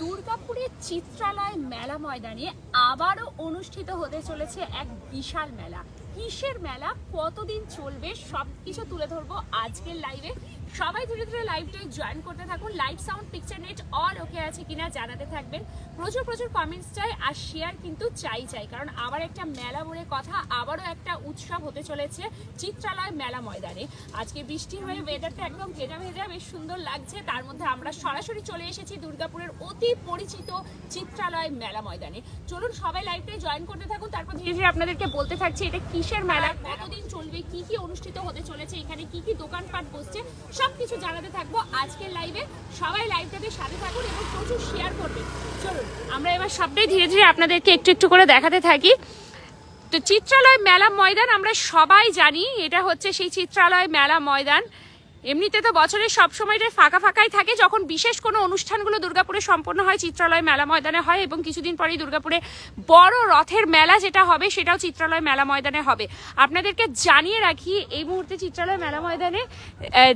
দুর্গাপুরের চিত্রালয় মেলা ময়দানে আবারও অনুষ্ঠিত হতে চলেছে এক বিশাল মেলা কিসের মেলা কতদিন চলবে সব কিছু তুলে ধরবো আজকের লাইভে সবাই ধীরে ধীরে লাইভটাই জয়েন করতে থাকুন live sound picture net all okay আছে কিনা জানাতে থাকবেন প্রচুর প্রচুর কমেন্টস চাই আর শেয়ার কিন্তু চাই চাই কারণ আবার একটা মেলা বলে কথা আবারও একটা উৎসব হতে চলেছে চিত্রালয় মেলা ময়দানে আজকে বৃষ্টি হয়ে ওয়েদারটা একদম ভেজা ভেজা বেশ সুন্দর লাগছে তার মধ্যে আমরা সরাসরি চলে এসেছি দুর্গাপুরের অতি পরিচিত চিত্রালয় মেলা ময়দানে চলুন সবাই লাইভটাই জয়েন করতে থাকুন তারপর ধীরে ধীরে আপনাদেরকে বলতে থাকছি এটা কিসের মেলা কতদিন চলবে কি কি অনুষ্ঠিত হতে চলেছে এখানে কি কি দোকানপাট বসছে সব কিছু জানাতে থাকবো আজকের লাইভে সবাই লাইভটাকে সাথে থাকুন এবং প্রচুর শেয়ার করবেন চলুন আমরা এবার সবটাই ধীরে ধীরে আপনাদেরকে একটু একটু করে দেখাতে থাকি তো চিত্রালয় মেলা ময়দান আমরা সবাই জানি এটা হচ্ছে সেই চিত্রালয় মেলা ময়দান এমনিতে তো বছরের সব সময়টা ফাঁকা ফাঁকাই থাকে যখন বিশেষ কোনো অনুষ্ঠানগুলো দুর্গাপুরে সম্পন্ন হয় চিত্রালয় মেলা ময়দানে হয় এবং কিছুদিন পরেই দুর্গাপুরে বড় রথের মেলা যেটা হবে সেটাও চিত্রালয় মেলা ময়দানে হবে আপনাদেরকে জানিয়ে রাখি এই মুহূর্তে চিত্রালয় মেলা ময়দানে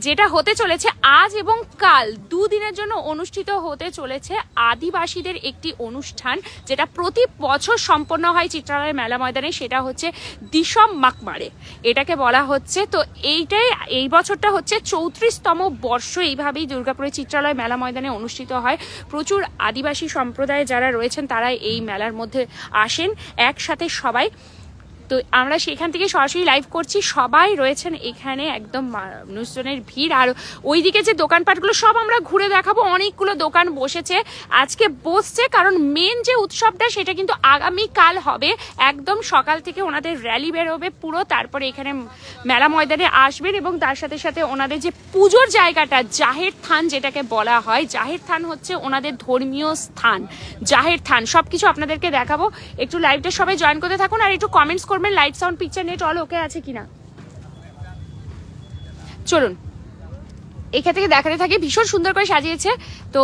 যেটা হতে চলেছে আজ এবং কাল দুদিনের জন্য অনুষ্ঠিত হতে চলেছে আদিবাসীদের একটি অনুষ্ঠান যেটা প্রতি বছর সম্পন্ন হয় চিত্রালয় মেলা ময়দানে সেটা হচ্ছে দিশম মাকমারে এটাকে বলা হচ্ছে তো এইটাই এই বছরটা হচ্ছে চৌত্রিশতম বর্ষ এইভাবেই দুর্গাপুরের চিত্রালয় মেলা ময়দানে অনুষ্ঠিত হয় প্রচুর আদিবাসী সম্প্রদায় যারা রয়েছেন তারা এই মেলার মধ্যে আসেন একসাথে সবাই তো আমরা সেখান থেকে সরাসরি লাইভ করছি সবাই রয়েছেন এখানে একদম মানুষজনের ভিড় আর ওইদিকে যে দোকানপাটগুলো সব আমরা ঘুরে দেখাবো অনেকগুলো দোকান বসেছে আজকে বসছে কারণ মেন যে উৎসবটা সেটা কিন্তু আগামীকাল হবে একদম সকাল থেকে ওনাদের র্যালি বেরোবে পুরো তারপরে এখানে মেলা ময়দানে আসবেন এবং তার সাথে সাথে ওনাদের যে পুজোর জায়গাটা জাহের থান যেটাকে বলা হয় জাহের থান হচ্ছে ওনাদের ধর্মীয় স্থান জাহের থান সব কিছু আপনাদেরকে দেখাবো একটু লাইভটা সবাই জয়েন করতে থাকুন আর একটু কমেন্টস করবেন করবেন light sound picture net all okay আছে কিনা চলুন এখান থেকে দেখাতে থাকি ভীষণ সুন্দর করে সাজিয়েছে তো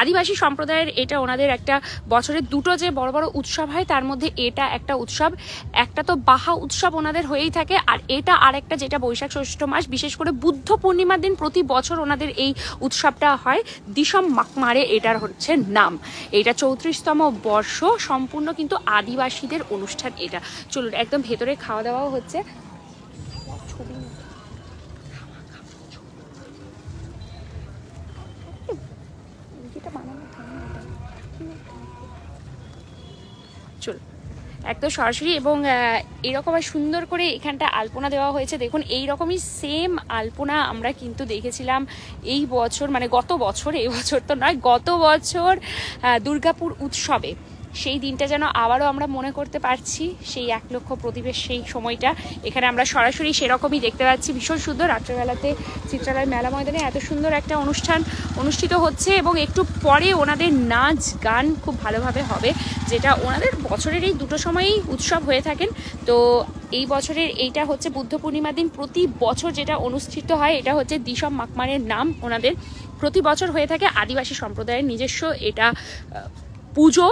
আদিবাসী সম্প্রদায়ের এটা ওনাদের একটা বছরে দুটো যে বড় বড় উৎসব হয় তার মধ্যে এটা একটা উৎসব একটা তো বাহা উৎসব ওনাদের হয়েই থাকে আর এটা আর একটা যেটা বৈশাখ ষষ্ঠ মাস বিশেষ করে বুদ্ধ পূর্ণিমার দিন প্রতি বছর ওনাদের এই উৎসবটা হয় দিশম মাকমারে এটার হচ্ছে নাম এটা চৌত্রিশতম বর্ষ সম্পূর্ণ কিন্তু আদিবাসীদের অনুষ্ঠান এটা চলুন একদম ভেতরে খাওয়া দাওয়াও হচ্ছে চুল একদম সরাসরি এবং এরকম আর সুন্দর করে এখানটা আলপনা দেওয়া হয়েছে দেখুন এই রকমই সেম আলপনা আমরা কিন্তু দেখেছিলাম এই বছর মানে গত বছর এই বছর তো নয় গত বছর দুর্গাপুর উৎসবে সেই দিনটা যেন আবারও আমরা মনে করতে পারছি সেই এক লক্ষ প্রদীপের সেই সময়টা এখানে আমরা সরাসরি সেরকমই দেখতে পাচ্ছি ভীষণ সুন্দর রাত্রেবেলাতে চিত্রালয় মেলা ময়দানে এত সুন্দর একটা অনুষ্ঠান অনুষ্ঠিত হচ্ছে এবং একটু পরে ওনাদের নাচ গান খুব ভালোভাবে হবে যেটা ওনাদের বছরের এই দুটো সময়েই উৎসব হয়ে থাকেন তো এই বছরের এইটা হচ্ছে বুদ্ধ পূর্ণিমার দিন প্রতি বছর যেটা অনুষ্ঠিত হয় এটা হচ্ছে দিশম মাকমারের নাম ওনাদের প্রতি বছর হয়ে থাকে আদিবাসী সম্প্রদায়ের নিজস্ব এটা পুজো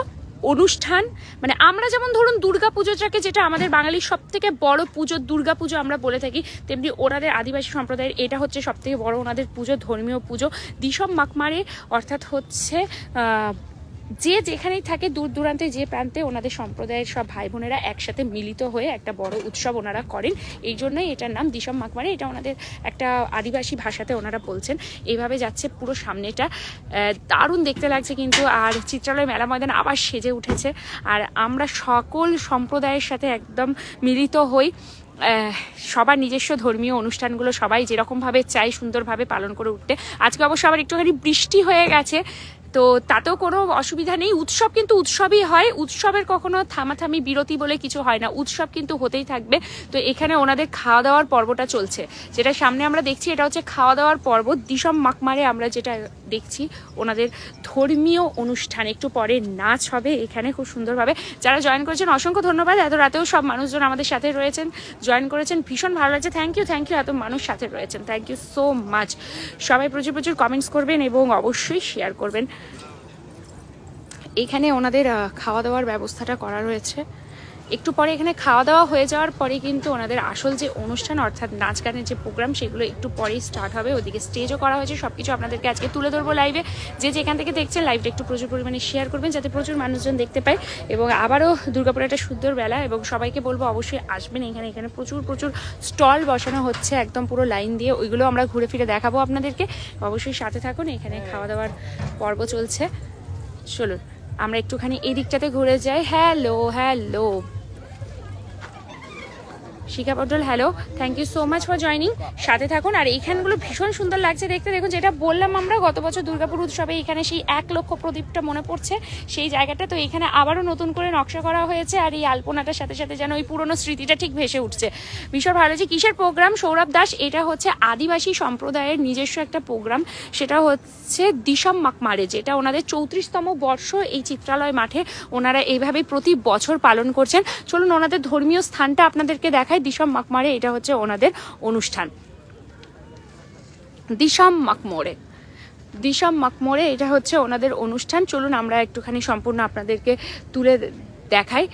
অনুষ্ঠান মানে আমরা যেমন ধরুন দুর্গা পুজোটাকে যেটা আমাদের বাঙালির সব থেকে বড় পুজো দুর্গা পুজো আমরা বলে থাকি তেমনি ওনাদের আদিবাসী সম্প্রদায়ের এটা হচ্ছে সব থেকে বড় ওনাদের পুজো ধর্মীয় পুজো দিশম মাকমারে অর্থাৎ হচ্ছে যে যেখানেই থাকে দূর দূরান্তে যে প্রান্তে ওনাদের সম্প্রদায়ের সব ভাই বোনেরা একসাথে মিলিত হয়ে একটা বড় উৎসব ওনারা করেন এই জন্যই এটার নাম দিশম মাকমারি এটা ওনাদের একটা আদিবাসী ভাষাতে ওনারা বলছেন এইভাবে যাচ্ছে পুরো সামনেটা দারুণ দেখতে লাগছে কিন্তু আর চিত্রালয় মেলা ময়দান আবার সেজে উঠেছে আর আমরা সকল সম্প্রদায়ের সাথে একদম মিলিত হই সবার নিজস্ব ধর্মীয় অনুষ্ঠানগুলো সবাই যেরকমভাবে চাই সুন্দরভাবে পালন করে উঠতে আজকে অবশ্য আবার একটুখানি বৃষ্টি হয়ে গেছে তো তাতেও কোনো অসুবিধা নেই উৎসব কিন্তু উৎসবই হয় উৎসবের কখনো থামাথামি বিরতি বলে কিছু হয় না উৎসব কিন্তু হতেই থাকবে তো এখানে ওনাদের খাওয়া দাওয়ার পর্বটা চলছে যেটা সামনে আমরা দেখছি এটা হচ্ছে খাওয়া দাওয়ার পর্ব দিশম মাকমারে আমরা যেটা দেখছি ওনাদের ধর্মীয় অনুষ্ঠান একটু পরে নাচ হবে এখানে খুব সুন্দরভাবে যারা জয়েন করেছেন অসংখ্য ধন্যবাদ এত রাতেও সব মানুষজন আমাদের সাথে রয়েছেন জয়েন করেছেন ভীষণ ভালো লাগছে থ্যাংক ইউ থ্যাংক ইউ এত মানুষ সাথে রয়েছেন থ্যাংক ইউ সো মাচ সবাই প্রচুর প্রচুর কমেন্টস করবেন এবং অবশ্যই শেয়ার করবেন এখানে ওনাদের খাওয়া দাওয়ার ব্যবস্থাটা করা রয়েছে একটু পরে এখানে খাওয়া দাওয়া হয়ে যাওয়ার পরে কিন্তু ওনাদের আসল যে অনুষ্ঠান অর্থাৎ নাচ গানের যে প্রোগ্রাম সেগুলো একটু পরেই স্টার্ট হবে ওদিকে স্টেজও করা হয়েছে সব কিছু আপনাদেরকে আজকে তুলে ধরবো লাইভে যে যেখান থেকে দেখছেন লাইভটা একটু প্রচুর পরিমাণে শেয়ার করবেন যাতে প্রচুর মানুষজন দেখতে পায় এবং আবারও দুর্গাপুরে একটা সুন্দর বেলা এবং সবাইকে বলবো অবশ্যই আসবেন এখানে এখানে প্রচুর প্রচুর স্টল বসানো হচ্ছে একদম পুরো লাইন দিয়ে ওইগুলো আমরা ঘুরে ফিরে দেখাবো আপনাদেরকে অবশ্যই সাথে থাকুন এখানে খাওয়া দাওয়ার পর্ব চলছে চলুন আমরা একটুখানি এই দিকটাতে ঘুরে যাই হ্যালো হ্যালো শিখা পটল hello thank you so much for joining সাথে থাকুন আর এইখানগুলো ভীষণ সুন্দর লাগছে দেখতে দেখুন যেটা বললাম আমরা গত বছর দুর্গাপুর উৎসবে এখানে সেই এক লক্ষ প্রদীপটা মনে পড়ছে সেই জায়গাটা তো এখানে আবারও নতুন করে নকশা করা হয়েছে আর এই আলপনাটার সাথে সাথে যেন ওই পুরনো স্মৃতিটা ঠিক ভেসে উঠছে ভীষণ ভালো যে কিসের প্রোগ্রাম সৌরভ দাস এটা হচ্ছে আদিবাসী সম্প্রদায়ের নিজস্ব একটা প্রোগ্রাম সেটা হচ্ছে দিশম মাকমারে যেটা ওনাদের চৌত্রিশতম বর্ষ এই চিত্রালয় মাঠে ওনারা এইভাবে প্রতি বছর পালন করছেন চলুন ওনাদের ধর্মীয় স্থানটা আপনাদেরকে দেখায় দিশম মাকমারে এটা হচ্ছে ওনাদের অনুষ্ঠান দিশম মাকমোরে দিশম মাকমোরে এটা হচ্ছে ওনাদের অনুষ্ঠান চলুন আমরা একটুখানি সম্পূর্ণ আপনাদেরকে তুলে দেখাই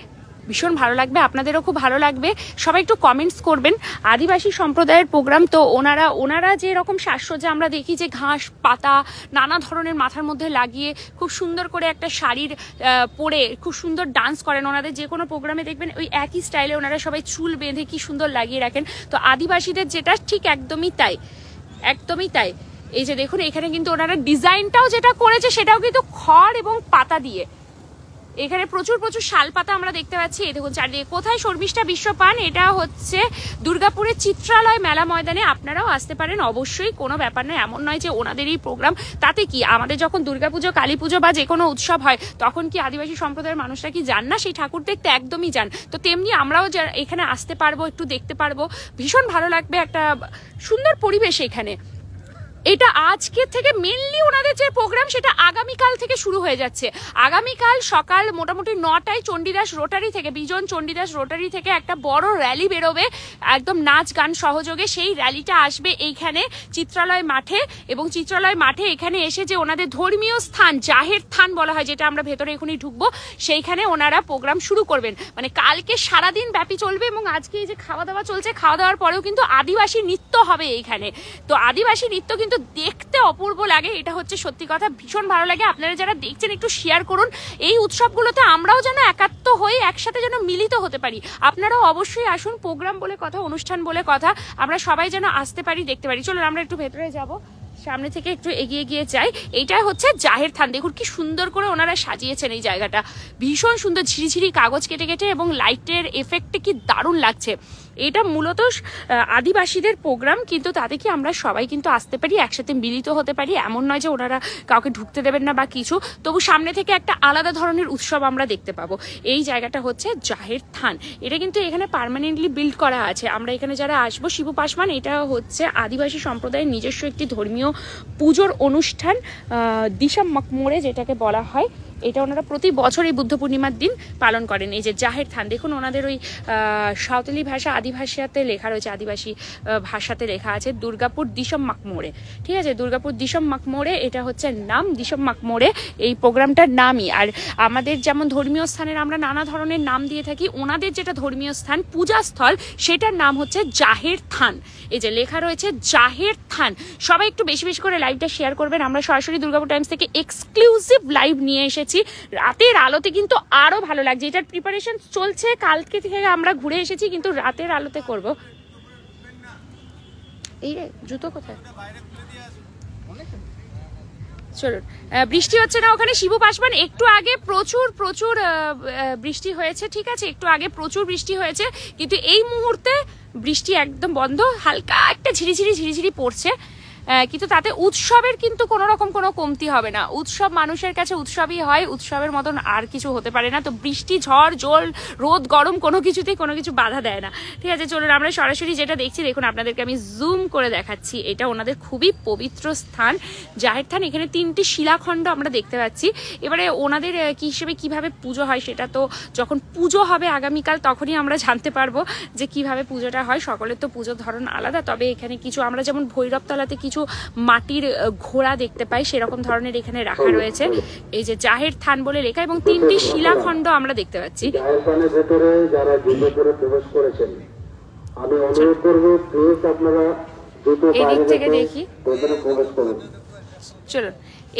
ভীষণ ভালো লাগবে আপনাদেরও খুব ভালো লাগবে সবাই একটু কমেন্টস করবেন আদিবাসী সম্প্রদায়ের প্রোগ্রাম তো ওনারা ওনারা যে রকম সাজসজ্জা আমরা দেখি যে ঘাস পাতা নানা ধরনের মাথার মধ্যে লাগিয়ে খুব সুন্দর করে একটা শাড়ির পরে খুব সুন্দর ডান্স করেন ওনাদের যে কোনো প্রোগ্রামে দেখবেন ওই একই স্টাইলে ওনারা সবাই চুল বেঁধে কি সুন্দর লাগিয়ে রাখেন তো আদিবাসীদের যেটা ঠিক একদমই তাই একদমই তাই এই যে দেখুন এখানে কিন্তু ওনারা ডিজাইনটাও যেটা করেছে সেটাও কিন্তু খড় এবং পাতা দিয়ে এখানে প্রচুর প্রচুর শাল পাতা আমরা দেখতে পাচ্ছি এই দেখুন চারিদিকে কোথায় শর্মিষ্ঠা বিশ্ব পান এটা হচ্ছে দুর্গাপুরের চিত্রালয় মেলা ময়দানে আপনারাও আসতে পারেন অবশ্যই কোনো ব্যাপার নয় এমন নয় যে ওনাদেরই প্রোগ্রাম তাতে কি আমাদের যখন দুর্গাপুজো কালী পুজো বা যে কোনো উৎসব হয় তখন কি আদিবাসী সম্প্রদায়ের মানুষরা কি যান না সেই ঠাকুর দেখতে একদমই যান তো তেমনি আমরাও এখানে আসতে পারবো একটু দেখতে পারবো ভীষণ ভালো লাগবে একটা সুন্দর পরিবেশ এখানে এটা আজকে থেকে মেনলি ওনাদের যে প্রোগ্রাম সেটা আগামীকাল থেকে শুরু হয়ে যাচ্ছে আগামীকাল সকাল মোটামুটি নটায় চণ্ডীদাস রোটারি থেকে বিজন চণ্ডীদাস রোটারি থেকে একটা বড় র্যালি বেরোবে একদম নাচ গান সহযোগে সেই র্যালিটা আসবে এইখানে চিত্রালয় মাঠে এবং চিত্রালয় মাঠে এখানে এসে যে ওনাদের ধর্মীয় স্থান জাহের স্থান বলা হয় যেটা আমরা ভেতরে এখনই ঢুকবো সেইখানে ওনারা প্রোগ্রাম শুরু করবেন মানে কালকে সারাদিন ব্যাপী চলবে এবং আজকে এই যে খাওয়া দাওয়া চলছে খাওয়া দাওয়ার পরেও কিন্তু আদিবাসী নৃত্য হবে এইখানে তো আদিবাসী নৃত্য কিন্তু কিন্তু দেখতে অপূর্ব লাগে এটা হচ্ছে সত্যি কথা ভীষণ ভালো লাগে আপনারা যারা দেখছেন একটু শেয়ার করুন এই উৎসবগুলোতে আমরাও যেন একাত্ম হয়ে একসাথে যেন মিলিত হতে পারি আপনারাও অবশ্যই আসুন প্রোগ্রাম বলে কথা অনুষ্ঠান বলে কথা আমরা সবাই যেন আসতে পারি দেখতে পারি চলুন আমরা একটু ভেতরে যাব সামনে থেকে একটু এগিয়ে গিয়ে যাই এটা হচ্ছে জাহের থান দেখুন কি সুন্দর করে ওনারা সাজিয়েছেন এই জায়গাটা ভীষণ সুন্দর ঝিরিঝিরি কাগজ কেটে কেটে এবং লাইটের এফেক্টে কি দারুণ লাগছে এটা মূলত আদিবাসীদের প্রোগ্রাম কিন্তু তাতে কি আমরা সবাই কিন্তু আসতে পারি একসাথে মিলিত হতে পারি এমন নয় যে ওনারা কাউকে ঢুকতে দেবেন না বা কিছু তবু সামনে থেকে একটা আলাদা ধরনের উৎসব আমরা দেখতে পাবো এই জায়গাটা হচ্ছে জাহের থান এটা কিন্তু এখানে পারমানেন্টলি বিল্ড করা আছে আমরা এখানে যারা আসবো শিব পাশমান এটা হচ্ছে আদিবাসী সম্প্রদায়ের নিজস্ব একটি ধর্মীয় পুজোর অনুষ্ঠান দিশা মকমোড়ে যেটাকে বলা হয় এটা ওনারা প্রতি বছর এই বুদ্ধ পূর্ণিমার দিন পালন করেন এই যে জাহের থান দেখুন ওনাদের ওই সাঁওতালি ভাষা আদিভাষাতে লেখা রয়েছে আদিবাসী ভাষাতে লেখা আছে দুর্গাপুর দিশম মাকমোড়ে ঠিক আছে দুর্গাপুর দিশম মাকমোড়ে এটা হচ্ছে নাম দিশম মাকমোড়ে এই প্রোগ্রামটার নামই আর আমাদের যেমন ধর্মীয় স্থানের আমরা নানা ধরনের নাম দিয়ে থাকি ওনাদের যেটা ধর্মীয় স্থান পূজাস্থল সেটার নাম হচ্ছে জাহের থান এই যে লেখা রয়েছে জাহের থান সবাই একটু বেশি বেশি করে লাইভটা শেয়ার করবেন আমরা সরাসরি দুর্গাপুর টাইমস থেকে এক্সক্লুসিভ লাইভ নিয়ে এসেছি করেছি রাতের আলোতে কিন্তু আরো ভালো লাগছে এটার প্রিপারেশন চলছে কালকে থেকে আমরা ঘুরে এসেছি কিন্তু রাতের আলোতে করব এই রে জুতো কোথায় চলুন বৃষ্টি হচ্ছে না ওখানে শিবু পাশবান একটু আগে প্রচুর প্রচুর বৃষ্টি হয়েছে ঠিক আছে একটু আগে প্রচুর বৃষ্টি হয়েছে কিন্তু এই মুহূর্তে বৃষ্টি একদম বন্ধ হালকা একটা ঝিরিঝিরি ঝিরিঝিরি পড়ছে কিন্তু তাতে উৎসবের কিন্তু কোনো রকম কোনো কমতি হবে না উৎসব মানুষের কাছে উৎসবই হয় উৎসবের মতন আর কিছু হতে পারে না তো বৃষ্টি ঝড় জল রোদ গরম কোনো কিছুতেই কোনো কিছু বাধা দেয় না ঠিক আছে চলুন আমরা সরাসরি যেটা দেখছি দেখুন আপনাদেরকে আমি জুম করে দেখাচ্ছি এটা ওনাদের খুবই পবিত্র স্থান জাহের থান এখানে তিনটি শিলাখণ্ড আমরা দেখতে পাচ্ছি এবারে ওনাদের কি হিসেবে কিভাবে পুজো হয় সেটা তো যখন পুজো হবে আগামীকাল তখনই আমরা জানতে পারবো যে কিভাবে পুজোটা হয় সকলের তো পুজোর ধরন আলাদা তবে এখানে কিছু আমরা যেমন ভৈরবতলাতে কিছু কিছু মাটির ঘোড়া দেখতে পাই সেরকম ধরনের এখানে রাখা রয়েছে এই যে জাহের থান বলে লেখা এবং তিনটি শিলাখণ্ড আমরা দেখতে পাচ্ছি আচ্ছা। এদিক থেকে দেখি চলুন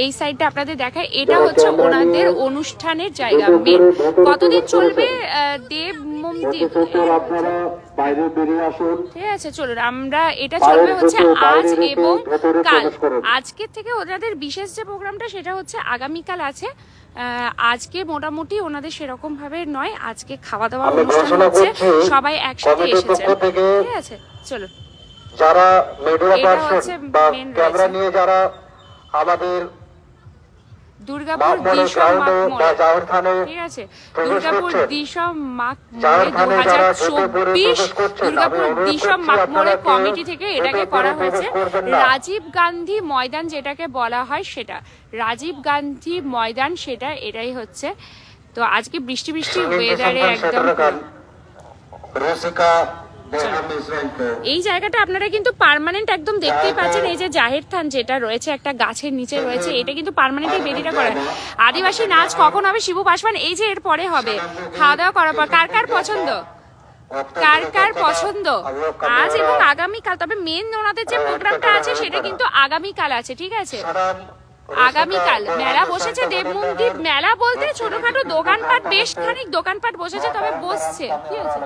এই সাইডটা আপনাদের দেখায় এটা হচ্ছে ওনাদের অনুষ্ঠানের জায়গা মেন কতদিন চলবে দেব মন্দির ঠিক আছে চলুন আমরা এটা চলবে হচ্ছে আজ এবং কাল থেকে ওনাদের বিশেষ যে প্রোগ্রামটা সেটা হচ্ছে আগামীকাল আছে আজকে মোটামুটি ওনাদের নয় আজকে খাওয়া দাওয়া হচ্ছে সবাই একসাথে ঠিক আছে চলুন যারা আমাদের দুর্গাপুর দুর্গাপুর দুর্গাপুর মাকমোড়ে কমিটি থেকে এটাকে করা হয়েছে রাজীব গান্ধী ময়দান যেটাকে বলা হয় সেটা রাজীব গান্ধী ময়দান সেটা এটাই হচ্ছে তো আজকে বৃষ্টি বৃষ্টি ওয়েদারে একদম রসিকা এই জায়গাটা আপনারা কিন্তু পার্মানেন্ট একদম দেখতেই পাচ্ছেন এই যে জাহের থান যেটা রয়েছে একটা গাছের নিচে হ্যাঁ, রয়েছে হ্যাঁ। এটা কিন্তু পার্মানেন্ট এই বেদিটা করে আদিবাসী নাচ কখন হবে শিবু পাশওয়ান এই যে এর পরে হবে খাওয়া দাওয়া করার পর কার কার পছন্দ কার কার পছন্দ আজ এবং আগামীকাল তবে মেন ওনাদের যে প্রোগ্রামটা আছে সেটা কিন্তু আগামীকাল আছে ঠিক আছে আগামীকাল মেলা বসেছে দেব মন্দির মেলা বলতে ছোটখাটো দোকানপাট বেশ খানিক দোকানপাট বসেছে তবে বসছে ঠিক আছে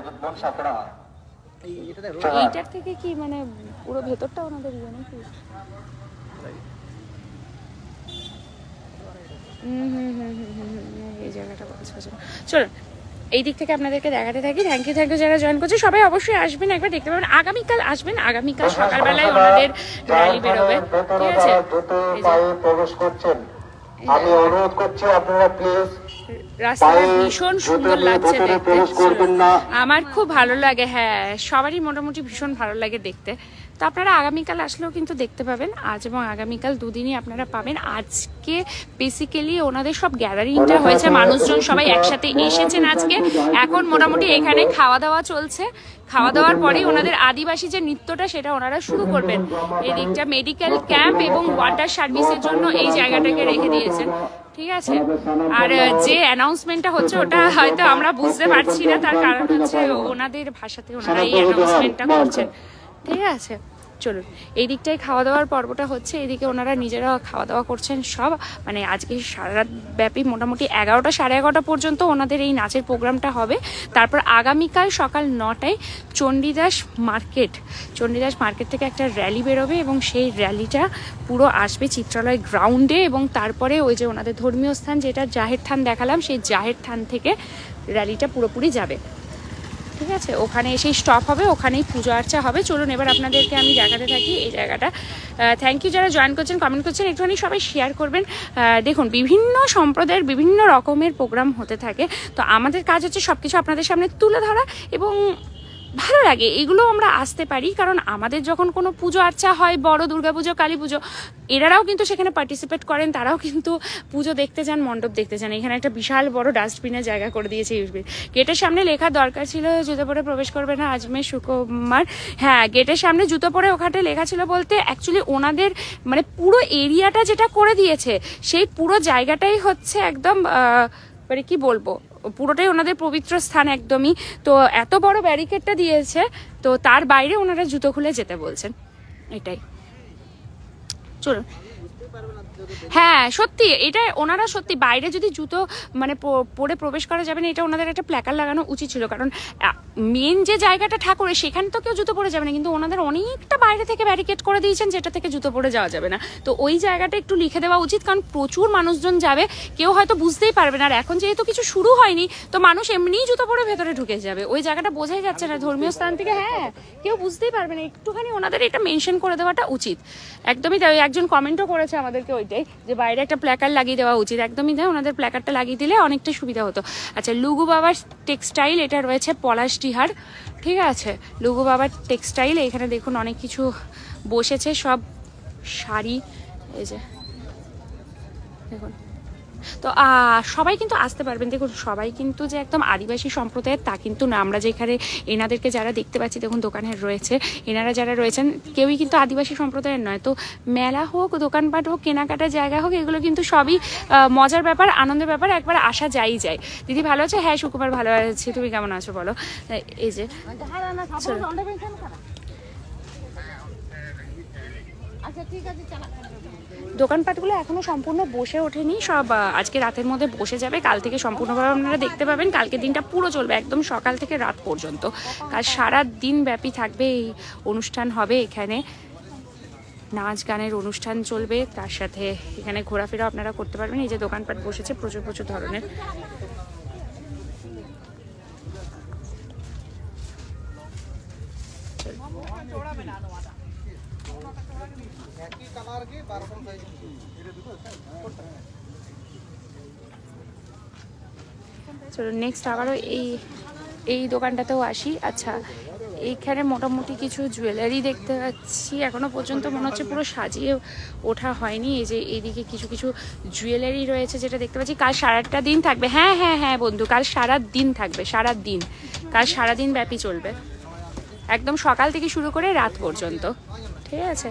হ্যাঁ। এইটার থেকে কি মানে পুরো ভেতরটা ওনাদের ইয়ে নাকি এই জায়গাটা চলুন এই দিক থেকে আপনাদেরকে দেখাতে থাকি থ্যাংক ইউ থ্যাংক ইউ যারা জয়েন করছে সবাই অবশ্যই আসবেন একবার দেখতে পাবেন আগামীকাল আসবেন আগামীকাল সকালবেলায় ওনাদের র্যালি বেরোবে ঠিক আছে আমি অনুরোধ করছি আপনারা প্লিজ ভীষণ সুন্দর লাগছে দেখতে আমার খুব ভালো লাগে হ্যাঁ সবারই মোটামুটি ভীষণ ভালো লাগে দেখতে তো আপনারা আগামীকাল আসলেও কিন্তু দেখতে পাবেন আজ এবং আগামীকাল দুদিনই আপনারা পাবেন আজকে বেসিক্যালি ওনাদের সব গ্যাদারিংটা হয়েছে মানুষজন সবাই একসাথে এসেছেন আজকে এখন মোটামুটি এখানে খাওয়া দাওয়া চলছে খাওয়া দাওয়ার পরে ওনাদের আদিবাসী যে নৃত্যটা সেটা ওনারা শুরু করবেন এদিকটা মেডিকেল ক্যাম্প এবং ওয়াটার সার্ভিসের জন্য এই জায়গাটাকে রেখে দিয়েছেন ঠিক আছে আর যে অ্যানাউন্সমেন্টটা হচ্ছে ওটা হয়তো আমরা বুঝতে পারছি না তার কারণ হচ্ছে ওনাদের ভাষাতে ওনারা এই অ্যানাউন্সমেন্টটা করছেন ঠিক আছে চলুন এই দিকটায় খাওয়া দাওয়ার পর্বটা হচ্ছে এদিকে ওনারা নিজেরা খাওয়া দাওয়া করছেন সব মানে আজকে সারা রাত ব্যাপী মোটামুটি এগারোটা সাড়ে এগারোটা পর্যন্ত ওনাদের এই নাচের প্রোগ্রামটা হবে তারপর আগামীকাল সকাল নটায় চণ্ডীদাস মার্কেট চণ্ডীদাস মার্কেট থেকে একটা র্যালি বেরোবে এবং সেই র্যালিটা পুরো আসবে চিত্রালয় গ্রাউন্ডে এবং তারপরে ওই যে ওনাদের ধর্মীয় স্থান যেটা জাহের থান দেখালাম সেই জাহের থান থেকে র্যালিটা পুরোপুরি যাবে ঠিক আছে ওখানে এসেই স্টপ হবে ওখানেই পুজো আর্চা হবে চলুন এবার আপনাদেরকে আমি জায়গাতে থাকি এই জায়গাটা থ্যাংক ইউ যারা জয়েন করছেন কমেন্ট করছেন একটুখানি সবাই শেয়ার করবেন দেখুন বিভিন্ন সম্প্রদায়ের বিভিন্ন রকমের প্রোগ্রাম হতে থাকে তো আমাদের কাজ হচ্ছে সব কিছু আপনাদের সামনে তুলে ধরা এবং ভালো লাগে এগুলো আমরা আসতে পারি কারণ আমাদের যখন কোনো পুজো আর্চা হয় বড় পুজো কালী পুজো এনারাও কিন্তু সেখানে পার্টিসিপেট করেন তারাও কিন্তু পুজো দেখতে যান মণ্ডপ দেখতে যান এখানে একটা বিশাল বড় ডাস্টবিনের জায়গা করে দিয়েছে ইউসবির গেটের সামনে লেখা দরকার ছিল জুতো পরে প্রবেশ করবে না আজমের সুকুমার হ্যাঁ গেটের সামনে জুতো পরে ওখানে লেখা ছিল বলতে অ্যাকচুয়ালি ওনাদের মানে পুরো এরিয়াটা যেটা করে দিয়েছে সেই পুরো জায়গাটাই হচ্ছে একদম মানে কি বলবো পুরোটাই ওনাদের পবিত্র স্থান একদমই তো এত বড় ব্যারিকেডটা দিয়েছে তো তার বাইরে ওনারা জুতো খুলে যেতে বলছেন এটাই চলুন হ্যাঁ সত্যি এটা ওনারা সত্যি বাইরে যদি জুতো মানে পরে প্রবেশ করা যাবে না এটা ওনাদের একটা প্ল্যাকার লাগানো উচিত ছিল কারণ মেন যে জায়গাটা ঠাকুরের সেখানে তো কেউ জুতো পরে যাবে না কিন্তু ওনাদের অনেকটা বাইরে থেকে ব্যারিকেড করে দিয়েছেন যেটা থেকে জুতো পরে যাওয়া যাবে না তো ওই জায়গাটা একটু লিখে দেওয়া উচিত কারণ প্রচুর মানুষজন যাবে কেউ হয়তো বুঝতেই পারবে না আর এখন যেহেতু কিছু শুরু হয়নি তো মানুষ এমনিই জুতো পরে ভেতরে ঢুকে যাবে ওই জায়গাটা বোঝাই যাচ্ছে না ধর্মীয় স্থান থেকে হ্যাঁ কেউ বুঝতেই পারবে না একটুখানি ওনাদের এটা মেনশন করে দেওয়াটা উচিত একদমই তাই একজন কমেন্টও করেছে আমাদেরকে ওইটা এটাই যে বাইরে একটা প্ল্যাকার লাগিয়ে দেওয়া উচিত একদমই তাই ওনাদের প্ল্যাকারটা লাগিয়ে দিলে অনেকটা সুবিধা হতো আচ্ছা লুগু বাবার টেক্সটাইল এটা রয়েছে পলাশডিহার ঠিক আছে লুগু বাবার টেক্সটাইল এখানে দেখুন অনেক কিছু বসেছে সব শাড়ি এই যে দেখুন তো সবাই কিন্তু আসতে পারবেন দেখুন সবাই কিন্তু যে একদম আদিবাসী সম্প্রদায়ের তা কিন্তু না আমরা যেখানে এনাদেরকে যারা দেখতে পাচ্ছি দেখুন দোকানের রয়েছে এনারা যারা রয়েছেন কেউই কিন্তু আদিবাসী সম্প্রদায়ের নয় তো মেলা হোক দোকানপাট হোক কেনাকাটার জায়গা হোক এগুলো কিন্তু সবই মজার ব্যাপার আনন্দের ব্যাপার একবার আসা যাই যায় দিদি ভালো আছে হ্যাঁ শুক্রবার ভালো আছে তুমি কেমন আছো বলো এই যে আচ্ছা, আচ্ছা ঠিক আছে দোকানপাটগুলো এখনও সম্পূর্ণ বসে ওঠেনি সব আজকে রাতের মধ্যে বসে যাবে কাল থেকে সম্পূর্ণভাবে আপনারা দেখতে পাবেন কালকে দিনটা পুরো চলবে একদম সকাল থেকে রাত পর্যন্ত কাল সারা দিন ব্যাপী থাকবে এই অনুষ্ঠান হবে এখানে নাচ গানের অনুষ্ঠান চলবে তার সাথে এখানে ঘোরাফেরা আপনারা করতে পারবেন এই যে দোকানপাট বসেছে প্রচুর প্রচুর ধরনের কালারকে সাইজ হ্যাঁ, হ্যাঁ। চলো নেক্সট আবারও এই এই দোকানটাতেও আসি আচ্ছা এইখানে মোটামুটি কিছু জুয়েলারি দেখতে পাচ্ছি এখনও পর্যন্ত মনে হচ্ছে পুরো সাজিয়ে ওঠা হয়নি এই যে এইদিকে কিছু কিছু জুয়েলারি রয়েছে যেটা দেখতে পাচ্ছি কাল সারাটা দিন থাকবে হ্যাঁ হ্যাঁ হ্যাঁ বন্ধু কাল সারা দিন থাকবে সারা দিন কাল সারা দিন ব্যাপী চলবে একদম সকাল থেকে শুরু করে রাত পর্যন্ত ঠিক আছে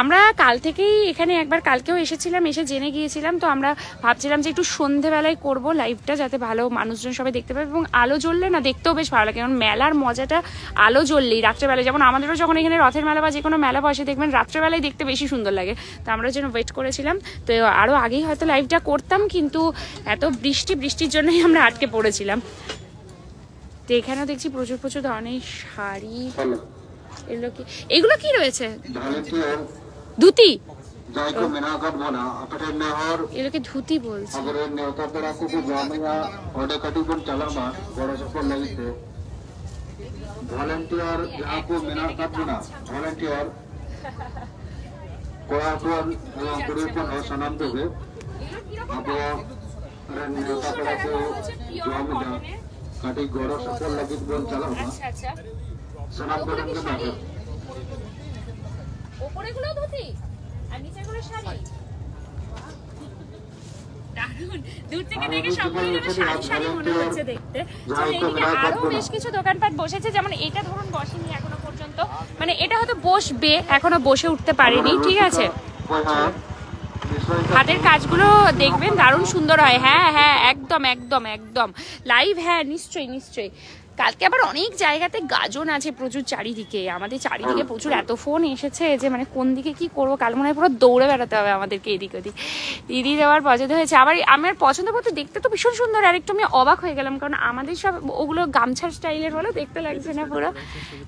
আমরা কাল থেকেই এখানে একবার কালকেও এসেছিলাম এসে জেনে গিয়েছিলাম তো আমরা ভাবছিলাম যে একটু সন্ধেবেলায় করব লাইভটা যাতে ভালো মানুষজন সবাই দেখতে পাবে এবং আলো জ্বললে না দেখতেও বেশ ভালো লাগে কারণ মেলার মজাটা আলো জ্বললেই রাত্রেবেলায় যেমন আমাদেরও যখন এখানে রথের মেলা বা যে কোনো মেলা বসে দেখবেন রাত্রেবেলায় দেখতে বেশি সুন্দর লাগে তো আমরা যেন ওয়েট করেছিলাম তো আরও আগেই হয়তো লাইভটা করতাম কিন্তু এত বৃষ্টি বৃষ্টির জন্যই আমরা আটকে পড়েছিলাম তো এখানেও দেখছি প্রচুর প্রচুর ধরনের শাড়ি হ্যাঁ। এগুলো কি এগুলো কি রয়েছে ধুতি এগুলোকে ধুতি বলছে ভলেন্টিয়ার যাহাকো মেনা কাটনা ভলেন্টিয়ার কোয়াকোন এবং পরিপূর্ণ সনাম দেবে আবো নেতা পড়াকো জমা কাটি গড় সফল লাগিত বন চালাবা আচ্ছা আচ্ছা ওপরে গুলো ধুতি আর গুলো শাড়ি দেখতে আরো বেশ কিছু দোকানপাট বসেছে যেমন এটা ধরুন বসেনি এখনো পর্যন্ত মানে এটা হয়তো বসে উঠতে পারেনি ঠিক আছে হ্যাঁ, হ্যাঁ। হাতের কাজগুলো দেখবেন দারুণ সুন্দর হয় হ্যাঁ হ্যাঁ একদম একদম একদম লাইভ হ্যাঁ নিশ্চয়ই নিশ্চয়ই কালকে আবার অনেক জায়গাতে গাজন আছে প্রচুর চারিদিকে আমাদের চারিদিকে প্রচুর এত ফোন এসেছে যে মানে কোন দিকে কি করবো কাল মনে হয় পুরো দৌড়ে বেড়াতে হবে আমাদেরকে এদিক ওদিক দিদি দেওয়ার পছন্দ হয়েছে আবার আমার পছন্দ করতে দেখতে তো ভীষণ সুন্দর আর একটু আমি অবাক হয়ে গেলাম কারণ আমাদের সব ওগুলো গামছার স্টাইলের হলো দেখতে লাগছে না পুরো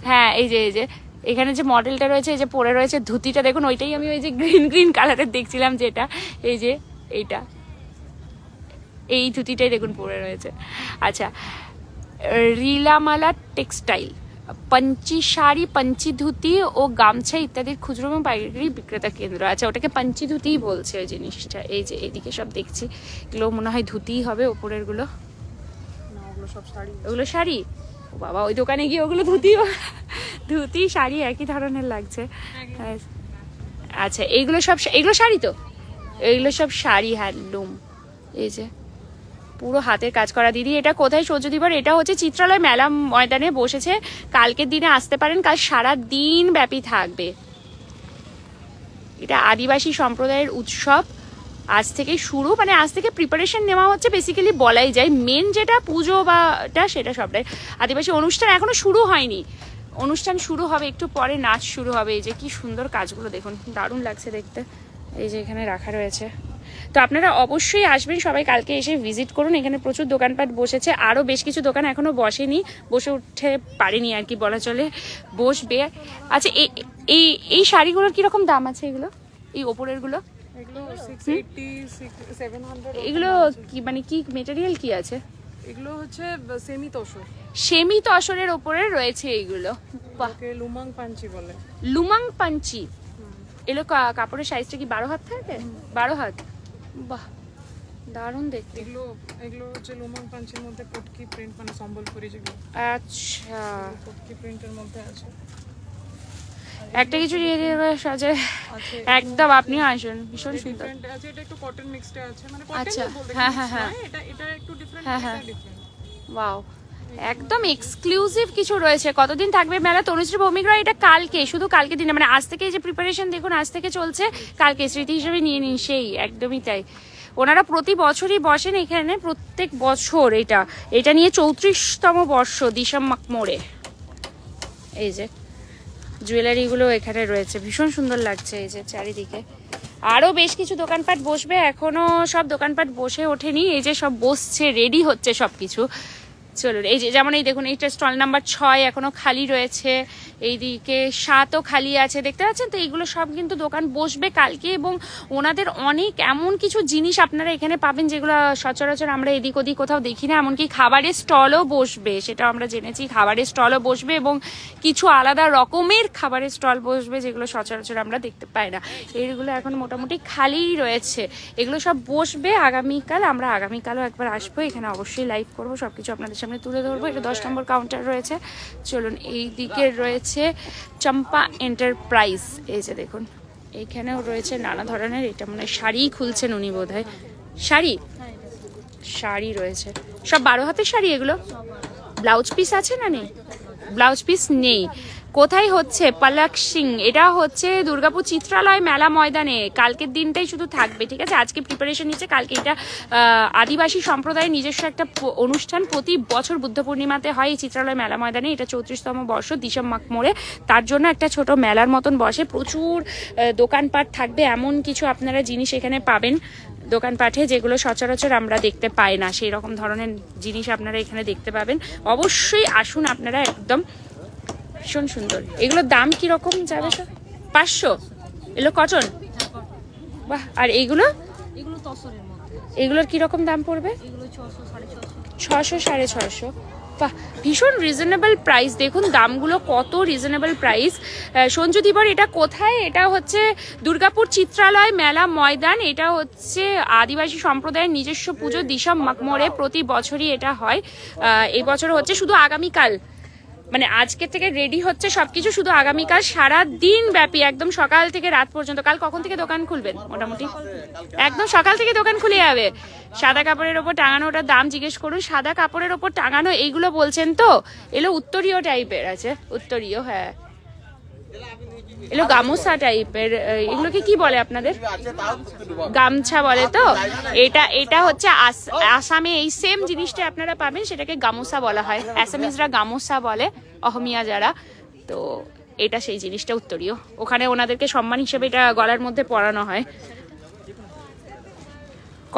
হ্যাঁ এই যে এই যে এখানে যে মডেলটা রয়েছে এই যে পরে রয়েছে ধুতিটা দেখুন ওইটাই আমি ওই যে গ্রিন গ্রিন কালারের দেখছিলাম যেটা এই যে এইটা এই ধুতিটাই দেখুন পরে রয়েছে আচ্ছা রিলামালা টেক্সটাইল পাঞ্চি শাড়ি পাঞ্চি ধুতি ও গামছা ইত্যাদির খুচরো এবং পাইকারি বিক্রেতা কেন্দ্র আছে ওটাকে পঞ্চি ধুতিই বলছে ওই জিনিসটা এই যে এদিকে সব দেখছি এগুলো মনে হয় ধুতিই হবে ওপরের গুলো ওগুলো শাড়ি বাবা ওই দোকানে গিয়ে ওগুলো ধুতি ধুতি শাড়ি একই ধরনের লাগছে আচ্ছা এইগুলো সব এগুলো শাড়ি তো এইগুলো সব শাড়ি হ্যান্ডলুম এই যে পুরো হাতের কাজ করা দিদি এটা কোথায় সহ্য দিবার এটা হচ্ছে চিত্রালয় মেলা ময়দানে বসেছে কালকের দিনে আসতে পারেন কাল সারা দিন ব্যাপী থাকবে এটা আদিবাসী সম্প্রদায়ের উৎসব আজ থেকে শুরু মানে আজ থেকে প্রিপারেশন নেওয়া হচ্ছে বেসিক্যালি বলাই যায় মেন যেটা পুজো বাটা সেটা সবটাই আদিবাসী অনুষ্ঠান এখনো শুরু হয়নি অনুষ্ঠান শুরু হবে একটু পরে নাচ শুরু হবে এই যে কি সুন্দর কাজগুলো দেখুন দারুণ লাগছে দেখতে এই যে এখানে রাখা রয়েছে তো আপনারা অবশ্যই আসবেন সবাই কালকে এসে ভিজিট করুন এখানে প্রচুর দোকানপাট বসেছে আরও বেশ কিছু দোকান এখনও বসেনি বসে উঠতে পারেনি আর কি বলা চলে বসবে আচ্ছা এই এই শাড়িগুলোর কীরকম দাম আছে এগুলো এই ওপরেরগুলো এগুলো কি মানে কি মেটেরিয়াল কি আছে এগুলো হচ্ছে সেমি ওপরে রয়েছে এইগুলো লুমাং পাঞ্চি লুমাং পাঞ্চি এগুলো কাপড়ের সাইজটা কি বারো হাত থাকে বারো হাত বাহ দারুণ দেখতে এগুলো এগুলো হচ্ছে লোমন পাঞ্চের মধ্যে পটকি প্রিন্ট মানে সম্বলপুরি যেগুলো আচ্ছা পটকি প্রিন্টের মধ্যে আছে একটা কিছু দিয়ে দিয়ে সাজে একদম আপনি আসুন ভীষণ সুন্দর আছে এটা একটু কটন মিক্সড আছে মানে কটন আচ্ছা, বলতে হ্যাঁ হ্যাঁ হ্যাঁ এটা এটা একটু ডিফারেন্ট হ্যাঁ হ্যাঁ ওয়াও একদম এক্সক্লুসিভ কিছু রয়েছে কতদিন থাকবে মেলা তনুশ্রী ভৌমিকরা এটা কালকে শুধু কালকে দিনে মানে আজ থেকে যে প্রিপারেশন দেখুন আজ থেকে চলছে কালকে স্মৃতি হিসেবে নিয়ে নিন সেই একদমই তাই ওনারা প্রতি বছরই বসেন এখানে প্রত্যেক বছর এটা এটা নিয়ে চৌত্রিশতম বর্ষ দিশাম্মাক মোড়ে এই যে জুয়েলারিগুলো এখানে রয়েছে ভীষণ সুন্দর লাগছে এই যে চারিদিকে আরও বেশ কিছু দোকানপাট বসবে এখনও সব দোকানপাট বসে ওঠেনি এই যে সব বসছে রেডি হচ্ছে সব কিছু চলুন এই যে যেমন এই দেখুন এইটা স্টল নাম্বার ছয় এখনও খালি রয়েছে এইদিকে সাতও খালি আছে দেখতে পাচ্ছেন তো এইগুলো সব কিন্তু দোকান বসবে কালকে এবং ওনাদের অনেক এমন কিছু জিনিস আপনারা এখানে পাবেন যেগুলো সচরাচর আমরা এদিক ওদিক কোথাও দেখি না এমনকি খাবারের স্টলও বসবে সেটা আমরা জেনেছি খাবারের স্টলও বসবে এবং কিছু আলাদা রকমের খাবারের স্টল বসবে যেগুলো সচরাচর আমরা দেখতে পাই না এইগুলো এখন মোটামুটি খালিই রয়েছে এগুলো সব বসবে আগামীকাল আমরা আগামীকালও একবার আসবো এখানে অবশ্যই লাইভ করবো সব কিছু আপনাদের সামনে তুলে ধরবো এটা দশ নম্বর কাউন্টার রয়েছে চলুন এই দিকে রয়েছে চম্পা এন্টারপ্রাইজ এই যে দেখুন এইখানেও রয়েছে নানা ধরনের এটা মানে শাড়ি খুলছেন উনি বোধ হয় শাড়ি শাড়ি রয়েছে সব বারো হাতের শাড়ি এগুলো ব্লাউজ পিস আছে না নেই ব্লাউজ পিস নেই কোথায় হচ্ছে পালাক সিং এটা হচ্ছে দুর্গাপুর চিত্রালয় মেলা ময়দানে কালকের দিনটাই শুধু থাকবে ঠিক আছে আজকে প্রিপারেশন নিচ্ছে কালকে এটা আদিবাসী সম্প্রদায়ের নিজস্ব একটা অনুষ্ঠান প্রতি বছর বুদ্ধ পূর্ণিমাতে হয় এই চিত্রালয় মেলা ময়দানে এটা চৌত্রিশতম বর্ষ দিশম মোড়ে তার জন্য একটা ছোট মেলার মতন বসে প্রচুর দোকানপাট থাকবে এমন কিছু আপনারা জিনিস এখানে পাবেন দোকানপাঠে যেগুলো সচরাচর আমরা দেখতে পাই না সেই রকম ধরনের জিনিস আপনারা এখানে দেখতে পাবেন অবশ্যই আসুন আপনারা একদম ভীষণ সুন্দর এগুলোর দাম কীরকম যাবে সব পাঁচশো এগুলো কটন বাহ আর এইগুলো এগুলোর কীরকম দাম পড়বে ছশো সাড়ে ছশো বাহ ভীষণ রিজনেবল প্রাইস দেখুন দামগুলো কত রিজনেবল প্রাইস সঞ্জুদীবর এটা কোথায় এটা হচ্ছে দুর্গাপুর চিত্রালয় মেলা ময়দান এটা হচ্ছে আদিবাসী সম্প্রদায়ের নিজস্ব পুজো দিশা মাকমোড়ে প্রতি বছরই এটা হয় এই বছর হচ্ছে শুধু আগামীকাল মানে আজকে থেকে রেডি হচ্ছে সবকিছু শুধু আগামীকাল সারা দিন ব্যাপী একদম সকাল থেকে রাত পর্যন্ত কাল কখন থেকে দোকান খুলবেন মোটামুটি একদম সকাল থেকে দোকান খুলে যাবে সাদা কাপড়ের ওপর টাঙানো ওটার দাম জিজ্ঞেস করুন সাদা কাপড়ের ওপর টাঙানো এইগুলো বলছেন তো এগুলো উত্তরীয় টাইপের আছে উত্তরীয় হ্যাঁ এগুলো গামোসা টাইপের এগুলোকে কি বলে আপনাদের গামছা বলে তো এটা এটা হচ্ছে আসামে এই সেম জিনিসটা আপনারা পাবেন সেটাকে গামোসা বলা হয় অ্যাসামিজরা গামোসা বলে অহমিয়া যারা তো এটা সেই জিনিসটা উত্তরীয় ওখানে ওনাদেরকে সম্মান হিসেবে এটা গলার মধ্যে পরানো হয়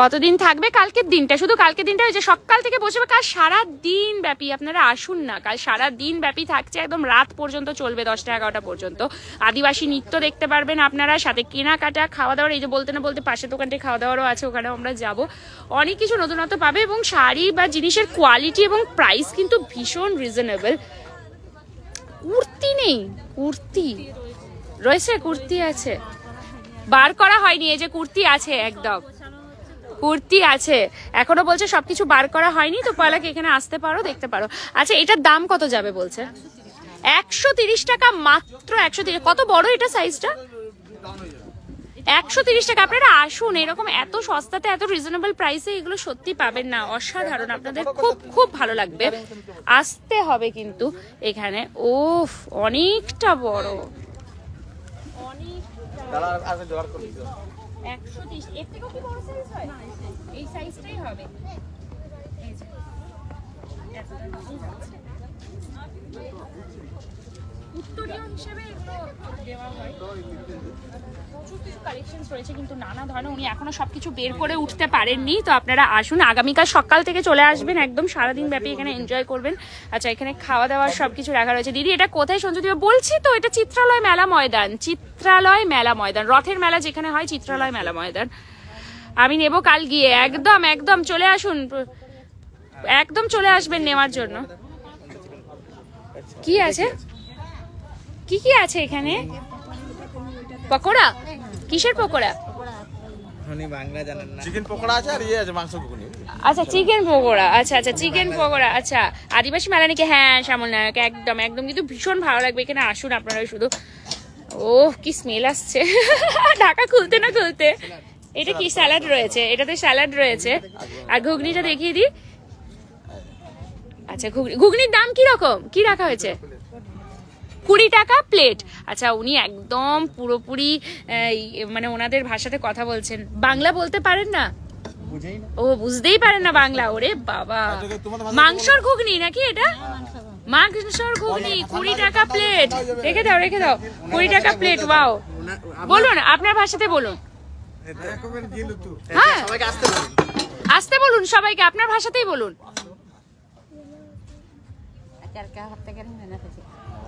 কতদিন থাকবে কালকের দিনটা শুধু কালকের দিনটা হয়েছে সকাল থেকে বসে কাল সারা দিন ব্যাপী আপনারা আসুন না কাল সারা দিন ব্যাপী থাকছে একদম রাত পর্যন্ত চলবে দশটা এগারোটা পর্যন্ত আদিবাসী নৃত্য দেখতে পারবেন আপনারা সাথে কেনাকাটা খাওয়া দাওয়ার এই যে বলতে না বলতে পাশে দোকানটি খাওয়া দাওয়ারও আছে ওখানে আমরা যাব অনেক কিছু নতুনত্ব পাবে এবং শাড়ি বা জিনিসের কোয়ালিটি এবং প্রাইস কিন্তু ভীষণ রিজনেবল কুর্তি নেই কুর্তি রয়েছে কুর্তি আছে বার করা হয়নি এই যে কুর্তি আছে একদম কুর্তি আছে এখনো বলছে সবকিছু বার করা হয়নি তো পয়লাকে এখানে আসতে পারো দেখতে পারো আচ্ছা এটার দাম কত যাবে বলছে একশো তিরিশ টাকা মাত্র একশো তিরিশ কত বড় এটা সাইজটা একশো তিরিশ টাকা আপনারা আসুন এরকম এত সস্তাতে এত রিজনেবল প্রাইসে এগুলো সত্যি পাবেন না অসাধারণ আপনাদের খুব খুব ভালো লাগবে আসতে হবে কিন্তু এখানে ওফ অনেকটা বড় অনেক একশো তিরিশ এর থেকেও সাইজ হয় এই সাইজটাই হবে উত্তরীয় হিসেবে তো দেওয়া হয় কিছু কিন্তু নানা ধরনের উনি বের করে উঠতে পারেননি তো আপনারা আসুন আগামীকাল সকাল থেকে চলে আসবেন একদম সারাদিন ব্যাপী এখানে এনজয় করবেন আচ্ছা এখানে খাওয়া রাখা রয়েছে দিদি এটা কোথায় বলছি তো এটা চিত্রালয় মেলা ময়দান চিত্রালয় মেলা ময়দান রথের মেলা যেখানে হয় চিত্রালয় মেলা ময়দান আমি নেব কাল গিয়ে একদম একদম চলে আসুন একদম চলে আসবেন নেওয়ার জন্য কি আছে কি কি আছে এখানে পকোড়া কিসের পকোড়া ইয়ে আচ্ছা চিকেন পকোড়া আচ্ছা আচ্ছা চিকেন পকোড়া আচ্ছা আদিবাসী হ্যাঁ শ্যামল নায়ক একদম একদম কিন্তু ভীষণ ভালো লাগবে এখানে আসুন আপনারা শুধু কি স্মেল আসছে খুলতে না খুলতে এটা কি স্যালাড রয়েছে এটাতে স্যালাড রয়েছে আর ঘুগনিটা দেখিয়ে দিই আচ্ছা ঘুগনির দাম কি রকম কি রাখা হয়েছে কুড়ি টাকা প্লেট আচ্ছা উনি একদম পুরোপুরি মানে ওনাদের ভাষাতে কথা বলছেন বাংলা বলতে পারেন না ও বুঝতেই পারেন না বাংলা ওরে বাবা আচ্ছা, মাংসর ঘুগনি নাকি এটা হ্যাঁ, মাংসর ঘুগনি কুড়ি টাকা প্লেট রেখে দাও রেখে দাও কুড়ি টাকা প্লেট বাও বলুন আপনার ভাষাতে বলুন হ্যাঁ আচ্ছা, আসতে বলুন সবাইকে আপনার ভাষাতেই বলুন আচ্ছা,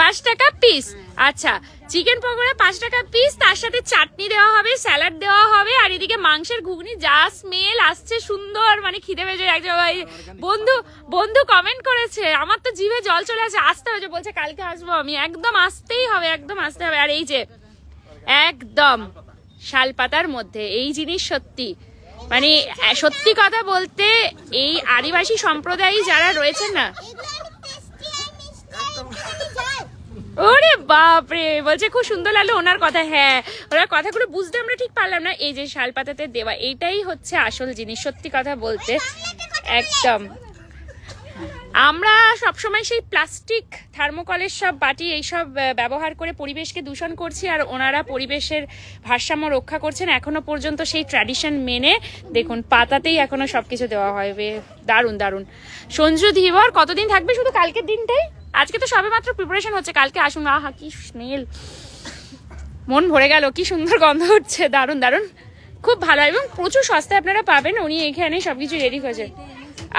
পাঁচ টাকা পিস আচ্ছা চিকেন পকোড়া পাঁচ টাকা পিস তার সাথে চাটনি দেওয়া হবে স্যালাড দেওয়া হবে আর এদিকে মাংসের ঘুগনি যা স্মেল আসছে সুন্দর মানে খিদে পেয়েছে একজন বন্ধু বন্ধু কমেন্ট করেছে আমার তো জিভে জল চলে আসে আসতে হয়েছে বলছে কালকে আসবো আমি একদম আসতেই হবে একদম আসতে হবে আর এই যে একদম শালপাতার মধ্যে এই জিনিস সত্যি মানে সত্যি কথা বলতে এই আদিবাসী সম্প্রদায় যারা রয়েছেন না ওরে বাপরে বলছে খুব সুন্দর লাগলো ওনার কথা হ্যাঁ ওনার কথাগুলো বুঝতে আমরা ঠিক পারলাম না এই যে শাল পাতাতে দেওয়া এইটাই হচ্ছে আসল জিনিস সত্যি কথা বলতে একদম আমরা সবসময় সেই প্লাস্টিক থার্মোকলের সব বাটি এইসব ব্যবহার করে পরিবেশকে দূষণ করছি আর ওনারা পরিবেশের ভারসাম্য রক্ষা করছেন এখনো পর্যন্ত সেই ট্র্যাডিশন মেনে দেখুন পাতাতেই এখনো সব কিছু দেওয়া হয় দারুণ দারুণ সঞ্জু ধীবর কতদিন থাকবে শুধু কালকের দিনটাই আজকে তো সবে মাত্র প্রিপারেশন হচ্ছে কালকে আসুন আহা কি স্মেল মন ভরে গেল কি সুন্দর গন্ধ হচ্ছে দারুণ দারুণ খুব ভালো এবং প্রচুর সস্তায় আপনারা পাবেন উনি এখানে সব কিছু রেডি করেছেন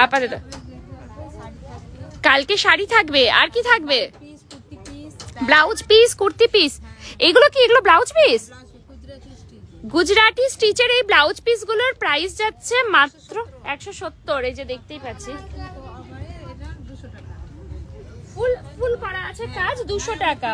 আপাতত কালকে শাড়ি থাকবে আর কি থাকবে ব্লাউজ পিস কুর্তি পিস এগুলো কি এগুলো ব্লাউজ পিস গুজরাটি স্টিচের এই ব্লাউজ পিসগুলোর প্রাইস যাচ্ছে মাত্র একশো সত্তর এই যে দেখতেই পাচ্ছি ফুল ফুল করা আছে হ্যাঁ, কাজ হ্যাঁ, হ্যাঁ, দুশো টাকা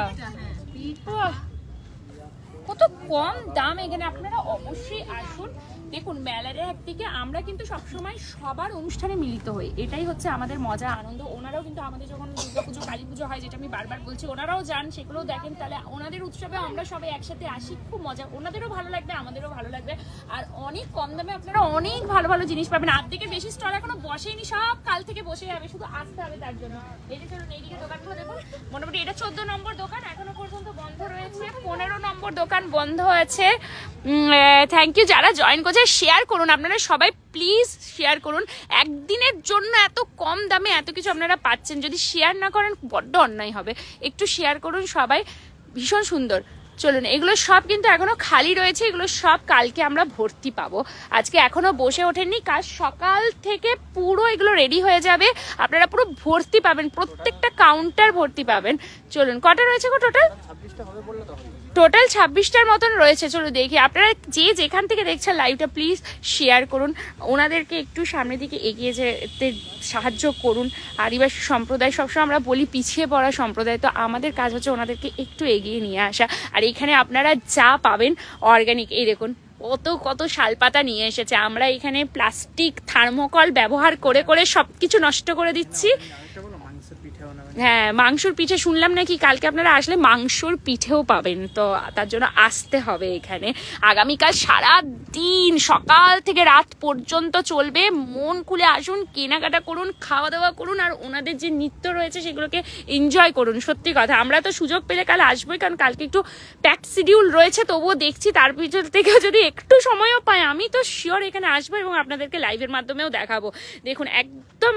কত কম দাম এখানে আপনারা অবশ্যই আসুন দেখুন মেলারে একদিকে আমরা কিন্তু সবসময় সবার অনুষ্ঠানে মিলিত হই এটাই হচ্ছে আমাদের মজা আনন্দ ওনারাও কিন্তু আমাদের যখন দুর্গাপুজো কালী পুজো হয় যেটা আমি বারবার বলছি ওনারাও যান সেগুলোও দেখেন তাহলে ওনাদের উৎসবে আমরা সবাই একসাথে আসি খুব মজা ওনাদেরও ভালো লাগবে আমাদেরও ভালো লাগবে আর অনেক কম দামে আপনারা অনেক ভালো ভালো জিনিস পাবেন আর্ধেকের বেশি স্টল এখনো বসেইনি সব কাল থেকে বসে যাবে শুধু আসতে হবে তার জন্য এই যে ধরুন এইদিকে দোকানগুলো দেখুন মোটামুটি এটা চোদ্দ নম্বর দোকান এখনো পর্যন্ত বন্ধ রয়েছে পনেরো নম্বর দোকান বন্ধ আছে থ্যাংক ইউ যারা জয়েন করছে আপনারা শেয়ার করুন আপনারা সবাই প্লিজ শেয়ার করুন একদিনের জন্য এত কম দামে এত কিছু আপনারা পাচ্ছেন যদি শেয়ার না করেন বড্ড অন্যায় হবে একটু শেয়ার করুন সবাই ভীষণ সুন্দর চলুন এগুলো সব কিন্তু এখনো খালি রয়েছে এগুলো সব কালকে আমরা ভর্তি পাবো আজকে এখনো বসে ওঠেননি কাল সকাল থেকে পুরো এগুলো রেডি হয়ে যাবে আপনারা পুরো ভর্তি পাবেন প্রত্যেকটা কাউন্টার ভর্তি পাবেন চলুন কটা রয়েছে গো টোটাল টোটাল ছাব্বিশটার মতন রয়েছে চলো দেখি আপনারা যে যেখান থেকে দেখছেন লাইভটা প্লিজ শেয়ার করুন ওনাদেরকে একটু সামনের দিকে এগিয়ে যেতে সাহায্য করুন আদিবাসী সম্প্রদায় সবসময় আমরা বলি পিছিয়ে পড়া সম্প্রদায় তো আমাদের কাজ হচ্ছে ওনাদেরকে একটু এগিয়ে নিয়ে আসা আর এখানে আপনারা যা পাবেন অর্গ্যানিক এই দেখুন কত কত শালপাতা নিয়ে এসেছে আমরা এখানে প্লাস্টিক থার্মোকল ব্যবহার করে করে সব কিছু নষ্ট করে দিচ্ছি হ্যাঁ মাংসর পিঠে শুনলাম নাকি কালকে আপনারা আসলে মাংসর পিঠেও পাবেন তো তার জন্য আসতে হবে এখানে আগামীকাল সারা দিন সকাল থেকে রাত পর্যন্ত চলবে মন খুলে আসুন কেনাকাটা করুন খাওয়া দাওয়া করুন আর ওনাদের যে নৃত্য রয়েছে সেগুলোকে এনজয় করুন সত্যি কথা আমরা তো সুযোগ পেলে কাল আসবোই কারণ কালকে একটু প্যাক শিডিউল রয়েছে তবুও দেখছি তার পিছন থেকেও যদি একটু সময়ও পাই আমি তো শিওর এখানে আসবো এবং আপনাদেরকে লাইভের মাধ্যমেও দেখাবো দেখুন একদম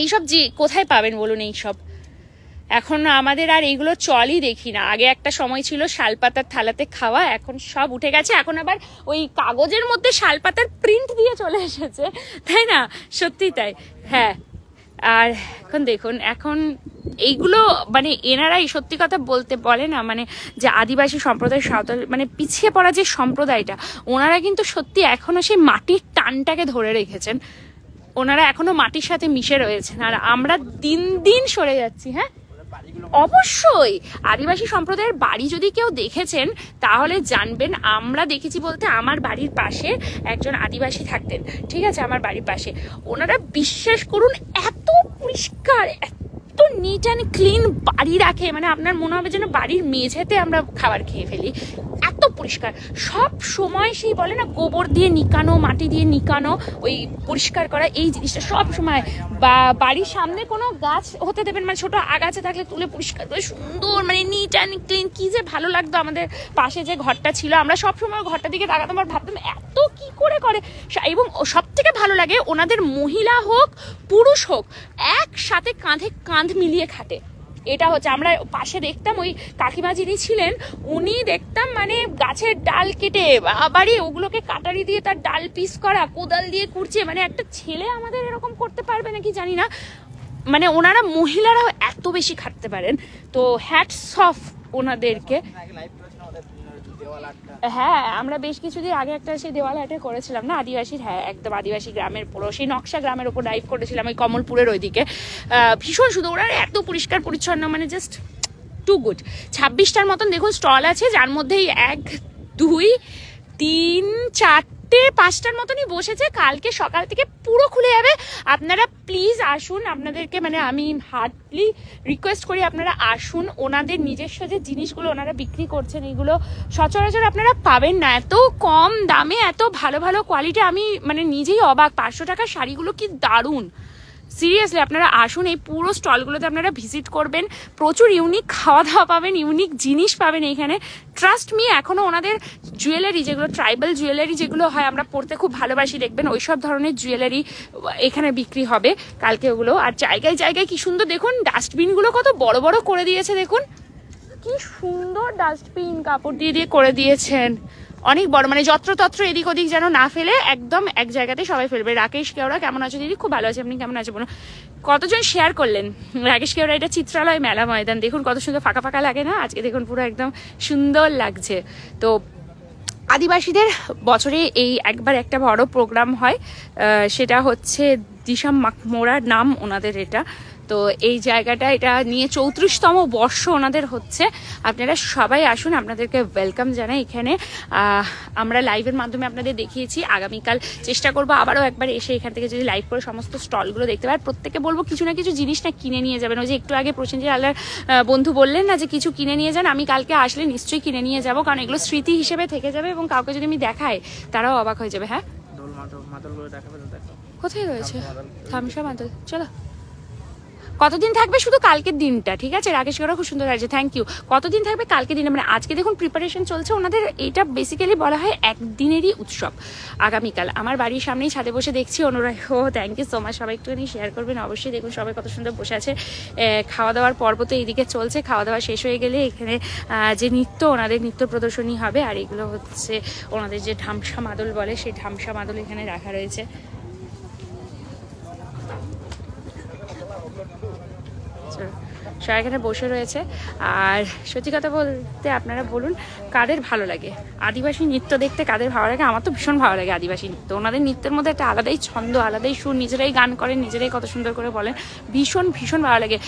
এইসব যে কোথায় পাবেন বলুন এইসব এখন আমাদের আর এইগুলো চলই দেখি না আগে একটা সময় ছিল শালপাতার থালাতে খাওয়া এখন সব উঠে গেছে এখন আবার ওই কাগজের মধ্যে শালপাতার প্রিন্ট দিয়ে চলে এসেছে তাই না সত্যি তাই হ্যাঁ আর এখন দেখুন এখন এইগুলো মানে এনারাই সত্যি কথা বলতে বলে না মানে যে আদিবাসী সম্প্রদায় সাঁওতাল মানে পিছিয়ে পড়া যে সম্প্রদায়টা ওনারা কিন্তু সত্যি এখনও সেই মাটির টানটাকে ধরে রেখেছেন ওনারা এখনো মাটির সাথে মিশে রয়েছেন আর আমরা দিন দিন সরে যাচ্ছি হ্যাঁ অবশ্যই আদিবাসী সম্প্রদায়ের বাড়ি যদি কেউ দেখেছেন তাহলে জানবেন আমরা দেখেছি বলতে আমার বাড়ির পাশে একজন আদিবাসী থাকতেন ঠিক আছে আমার বাড়ির পাশে ওনারা বিশ্বাস করুন এত পরিষ্কার এত এত নিট অ্যান্ড ক্লিন বাড়ি রাখে মানে আপনার মনে হবে যেন বাড়ির মেঝেতে আমরা খাবার খেয়ে ফেলি এত পরিষ্কার সব সময় সেই বলে না গোবর দিয়ে নিকানো মাটি দিয়ে নিকানো ওই পরিষ্কার করা এই জিনিসটা সব সময় বা বাড়ির সামনে কোনো গাছ হতে দেবেন মানে ছোটো আগাছা থাকলে তুলে পরিষ্কার করে সুন্দর মানে নিট অ্যান্ড ক্লিন কী যে ভালো লাগতো আমাদের পাশে যে ঘরটা ছিল আমরা সব সময় ঘরটার দিকে তাকাতাম আর ভাবতাম এত কি করে করে এবং সব থেকে ভালো লাগে ওনাদের মহিলা হোক পুরুষ হোক একসাথে কাঁধে কাঁধ বাঁধ মিলিয়ে খাটে এটা হচ্ছে আমরা পাশে দেখতাম ওই কাকিমা যিনি ছিলেন উনি দেখতাম মানে গাছের ডাল কেটে আবারই ওগুলোকে কাটারি দিয়ে তার ডাল পিস করা কোদাল দিয়ে কুড়ছে মানে একটা ছেলে আমাদের এরকম করতে পারবে নাকি জানি না মানে ওনারা মহিলারাও এত বেশি খাটতে পারেন তো হ্যাটস অফ ওনাদেরকে হ্যাঁ আমরা বেশ কিছুদিন আগে একটা সেই দেওয়াল আর্টে করেছিলাম না আদিবাসীর হ্যাঁ একদম আদিবাসী গ্রামের পুরো সেই নকশা গ্রামের ওপর ডাইভ করেছিলাম ওই কমলপুরের ওইদিকে ভীষণ শুধু ওরা এত পরিষ্কার পরিচ্ছন্ন মানে জাস্ট টু গুড ছাব্বিশটার মতন দেখুন স্টল আছে যার মধ্যেই এক দুই তিন চার চারটে পাঁচটার মতনই বসেছে কালকে সকাল থেকে পুরো খুলে যাবে আপনারা প্লিজ আসুন আপনাদেরকে মানে আমি হার্ডলি রিকোয়েস্ট করি আপনারা আসুন ওনাদের নিজস্ব যে জিনিসগুলো ওনারা বিক্রি করছেন এইগুলো সচরাচর আপনারা পাবেন না এত কম দামে এত ভালো ভালো কোয়ালিটি আমি মানে নিজেই অবাক পাঁচশো টাকার শাড়িগুলো কি দারুণ সিরিয়াসলি আপনারা আসুন এই পুরো স্টলগুলোতে আপনারা ভিজিট করবেন প্রচুর ইউনিক খাওয়া দাওয়া পাবেন ইউনিক জিনিস পাবেন এইখানে ট্রাস্ট মি এখনও ওনাদের জুয়েলারি যেগুলো ট্রাইবাল জুয়েলারি যেগুলো হয় আমরা পড়তে খুব ভালোবাসি দেখবেন ওই সব ধরনের জুয়েলারি এখানে বিক্রি হবে কালকে ওগুলো আর জায়গায় জায়গায় কি সুন্দর দেখুন ডাস্টবিনগুলো কত বড় বড় করে দিয়েছে দেখুন কি সুন্দর ডাস্টবিন কাপড় দিয়ে দিয়ে করে দিয়েছেন অনেক বড় মানে যত্রতত্র এদিক ওদিক যেন না ফেলে একদম এক জায়গাতে সবাই ফেলবে রাকেশ কেওড়া কেমন আছো দিদি খুব ভালো আছে আপনি কেমন আছে বলুন কতজন শেয়ার করলেন রাকেশ কেওড়া এটা চিত্রালয় মেলা ময়দান দেখুন কত সুন্দর ফাঁকা ফাঁকা লাগে না আজকে দেখুন পুরো একদম সুন্দর লাগছে তো আদিবাসীদের বছরে এই একবার একটা বড় প্রোগ্রাম হয় সেটা হচ্ছে দিশা মাকমোরা নাম ওনাদের এটা তো এই জায়গাটা এটা নিয়ে চৌত্রিশতম বর্ষ ওনাদের হচ্ছে আপনারা সবাই আসুন আপনাদেরকে ওয়েলকাম জানাই এখানে আমরা লাইভের মাধ্যমে আপনাদের দেখিয়েছি আগামীকাল চেষ্টা করবো আবারও একবার এসে এখান থেকে যদি লাইভ করে সমস্ত স্টলগুলো দেখতে পারেন প্রত্যেকে বলবো কিছু না কিছু জিনিস না কিনে নিয়ে যাবেন ওই যে একটু আগে প্রসেনজিৎ আল্লাহ বন্ধু বললেন না যে কিছু কিনে নিয়ে যান আমি কালকে আসলে নিশ্চয়ই কিনে নিয়ে যাব কারণ এগুলো স্মৃতি হিসেবে থেকে যাবে এবং কাউকে যদি আমি দেখাই তারাও অবাক হয়ে যাবে হ্যাঁ কোথায় রয়েছে থামসা মাদল চলো কতদিন থাকবে শুধু কালকের দিনটা ঠিক আছে রাকেশ গড়া খুব সুন্দর আছে থ্যাংক ইউ কতদিন থাকবে কালকে দিনে মানে আজকে দেখুন প্রিপারেশন চলছে ওনাদের এটা বেসিক্যালি বলা হয় একদিনেরই উৎসব আগামীকাল আমার বাড়ির সামনেই ছাদে বসে দেখছি অনুরা ও থ্যাংক ইউ সো মাচ সবাই একটুখানি শেয়ার করবেন অবশ্যই দেখুন সবাই কত সুন্দর বসে আছে খাওয়া দাওয়ার পর্ব তো এইদিকে চলছে খাওয়া দাওয়া শেষ হয়ে গেলে এখানে যে নৃত্য ওনাদের নৃত্য প্রদর্শনী হবে আর এগুলো হচ্ছে ওনাদের যে ঢামসা মাদল বলে সেই ঢামসা মাদল এখানে রাখা রয়েছে সবাই এখানে বসে রয়েছে আর সত্যি কথা বলতে আপনারা বলুন কাদের ভালো লাগে আদিবাসী নৃত্য দেখতে কাদের ভালো লাগে আমার তো ভীষণ ভালো লাগে আদিবাসী নৃত্য ওনাদের নৃত্যের মধ্যে একটা আলাদাই ছন্দ আলাদাই সুর নিজেরাই গান করেন নিজেরাই কত সুন্দর করে বলেন ভীষণ ভীষণ ভালো লাগে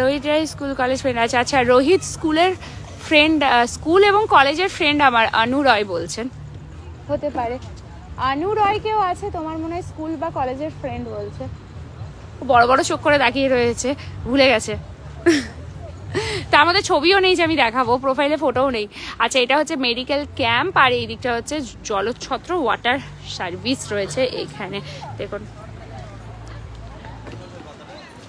Rohit Roy school college friend আছে আচ্ছা রোহিত স্কুলের ফ্রেন্ড স্কুল এবং কলেজের ফ্রেন্ড আমার আনু রয় বলছেন হতে পারে আনু রয় কেউ আছে তোমার মনে হয় স্কুল বা কলেজের ফ্রেন্ড বলছে বড় বড় চোখ করে দাঁড়িয়ে রয়েছে ভুলে গেছে তা আমাদের ছবিও নেই যে আমি দেখাবো প্রোফাইলে ফটোও নেই আচ্ছা এটা হচ্ছে মেডিকেল ক্যাম্প আর এই দিকটা হচ্ছে জলছত্র ওয়াটার সার্ভিস রয়েছে এখানে দেখুন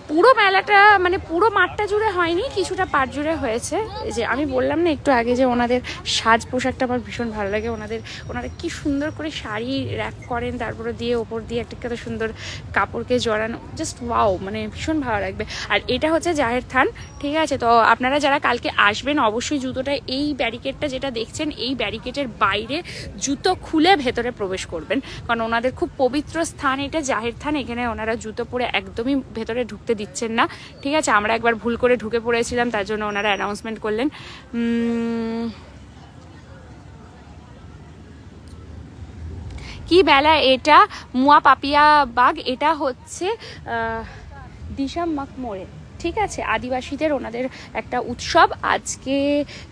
পুরো মেলাটা মানে পুরো মাঠটা জুড়ে হয়নি কিছুটা পাট জুড়ে হয়েছে যে আমি বললাম না একটু আগে যে ওনাদের সাজ পোশাকটা আমার ভীষণ ভালো লাগে ওনাদের ওনারা কি সুন্দর করে শাড়ি র্যাপ করেন তারপরে দিয়ে ওপর দিয়ে একটা কত সুন্দর কাপড়কে জড়ানো জাস্ট ওয়াও মানে ভীষণ ভালো লাগবে আর এটা হচ্ছে জাহের থান ঠিক আছে তো আপনারা যারা কালকে আসবেন অবশ্যই জুতোটা এই ব্যারিকেডটা যেটা দেখছেন এই ব্যারিকেডের বাইরে জুতো খুলে ভেতরে প্রবেশ করবেন কারণ ওনাদের খুব পবিত্র স্থান এটা জাহের থান এখানে ওনারা জুতো পরে একদমই ভেতরে ঢুকতে দিচ্ছেন না ঠিক আছে আমরা একবার ভুল করে ঢুকে পড়েছিলাম তার জন্য ওনারা অ্যানাউন্সমেন্ট করলেন কি মেলা এটা মুয়া পাপিয়া বাঘ এটা হচ্ছে দিশা মাক মোড়ে ঠিক আছে আদিবাসীদের ওনাদের একটা উৎসব আজকে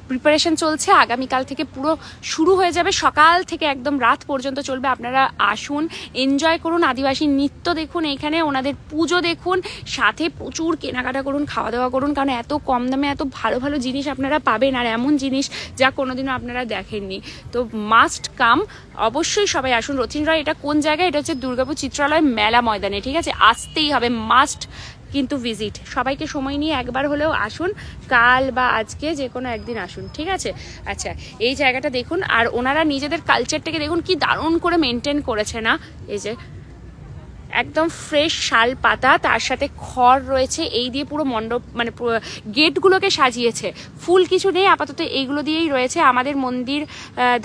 প্রিপারেশন চলছে আগামীকাল থেকে পুরো শুরু হয়ে যাবে সকাল থেকে একদম রাত পর্যন্ত চলবে আপনারা আসুন এনজয় করুন আদিবাসী নৃত্য দেখুন এখানে ওনাদের পুজো দেখুন সাথে প্রচুর কেনাকাটা করুন খাওয়া দাওয়া করুন কারণ এত কম দামে এত ভালো ভালো জিনিস আপনারা পাবেন আর এমন জিনিস যা কোনোদিনও আপনারা দেখেননি তো মাস্ট কাম অবশ্যই সবাই আসুন রথিন রায় এটা কোন জায়গায় এটা হচ্ছে দুর্গাপুর চিত্রালয় মেলা ময়দানে ঠিক আছে আসতেই হবে মাস্ট কিন্তু ভিজিট সবাইকে সময় নিয়ে একবার হলেও আসুন কাল বা আজকে যে কোনো একদিন আসুন ঠিক আছে আচ্ছা এই জায়গাটা দেখুন আর ওনারা নিজেদের কালচারটাকে দেখুন কি দারুণ করে মেনটেন করেছে না এই যে একদম ফ্রেশ শাল পাতা তার সাথে খড় রয়েছে এই দিয়ে পুরো মণ্ডপ মানে গেটগুলোকে সাজিয়েছে ফুল কিছু নেই আপাতত এইগুলো দিয়েই রয়েছে আমাদের মন্দির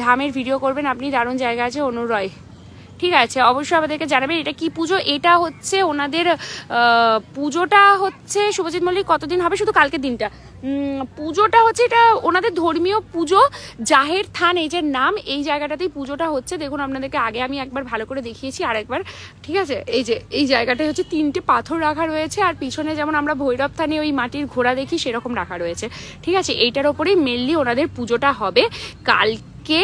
ধামের ভিডিও করবেন আপনি দারুণ জায়গা আছে অনুরয় ঠিক আছে অবশ্যই আমাদেরকে জানাবেন এটা কি পুজো এটা হচ্ছে ওনাদের পুজোটা হচ্ছে শুভজিৎ মল্লিক কতদিন হবে শুধু কালকের দিনটা পুজোটা হচ্ছে এটা ওনাদের ধর্মীয় পুজো জাহের থান এই যে নাম এই জায়গাটাতেই পুজোটা হচ্ছে দেখুন আপনাদেরকে আগে আমি একবার ভালো করে দেখিয়েছি আর একবার ঠিক আছে এই যে এই জায়গাটায় হচ্ছে তিনটে পাথর রাখা রয়েছে আর পিছনে যেমন আমরা ভৈরব থানে ওই মাটির ঘোড়া দেখি সেরকম রাখা রয়েছে ঠিক আছে এইটার ওপরেই মেনলি ওনাদের পুজোটা হবে কালকে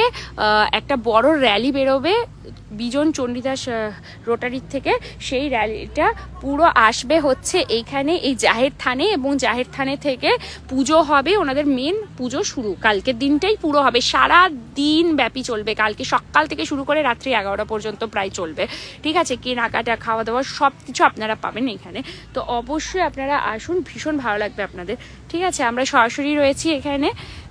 একটা বড় র্যালি বেরোবে বিজন চণ্ডীদাস রোটারির থেকে সেই র্যালিটা পুরো আসবে হচ্ছে এইখানে এই জাহের থানে এবং জাহের থানে থেকে পুজো হবে ওনাদের মেন পুজো শুরু কালকের দিনটাই পুরো হবে সারা দিন ব্যাপী চলবে কালকে সকাল থেকে শুরু করে রাত্রি এগারোটা পর্যন্ত প্রায় চলবে ঠিক আছে কেনাকাটা খাওয়া দাওয়া সব কিছু আপনারা পাবেন এখানে তো অবশ্যই আপনারা আসুন ভীষণ ভালো লাগবে আপনাদের ঠিক আছে আমরা সরাসরি রয়েছি এখানে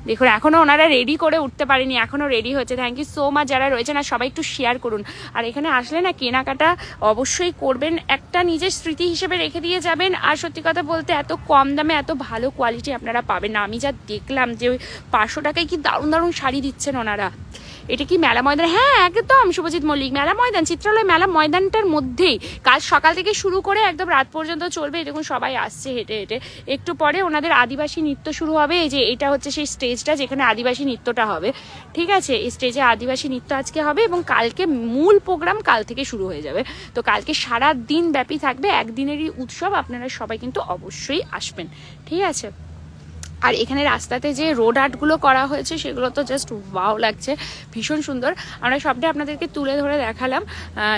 দেখুন এখনও ওনারা রেডি করে উঠতে পারেনি এখনও রেডি হচ্ছে থ্যাংক ইউ সো মাচ যারা রয়েছেন আর সবাই একটু শেয়ার করুন আর এখানে আসলে না কেনাকাটা অবশ্যই করবেন একটা নিজের স্মৃতি হিসেবে রেখে দিয়ে যাবেন আর সত্যি কথা বলতে এত কম দামে এত ভালো কোয়ালিটি আপনারা পাবেন না আমি যা দেখলাম যে ওই পাঁচশো টাকায় কি দারুণ দারুণ শাড়ি দিচ্ছেন ওনারা এটা কি মেলা ময়দান হ্যাঁ একদম শুভজিৎ মল্লিক মেলা ময়দান চিত্রালয় মেলা ময়দানটার মধ্যেই কাল সকাল থেকে শুরু করে একদম রাত পর্যন্ত চলবে দেখুন সবাই আসছে হেঁটে হেঁটে একটু পরে ওনাদের আদিবাসী নৃত্য শুরু হবে এই যে এটা হচ্ছে সেই স্টেজটা যেখানে আদিবাসী নৃত্যটা হবে ঠিক আছে এই স্টেজে আদিবাসী নৃত্য আজকে হবে এবং কালকে মূল প্রোগ্রাম কাল থেকে শুরু হয়ে যাবে তো কালকে সারা দিন ব্যাপী থাকবে একদিনেরই উৎসব আপনারা সবাই কিন্তু অবশ্যই আসবেন ঠিক আছে আর এখানে রাস্তাতে যে রোড আর্টগুলো করা হয়েছে সেগুলো তো জাস্ট ওয়াও লাগছে ভীষণ সুন্দর আমরা সবটাই আপনাদেরকে তুলে ধরে দেখালাম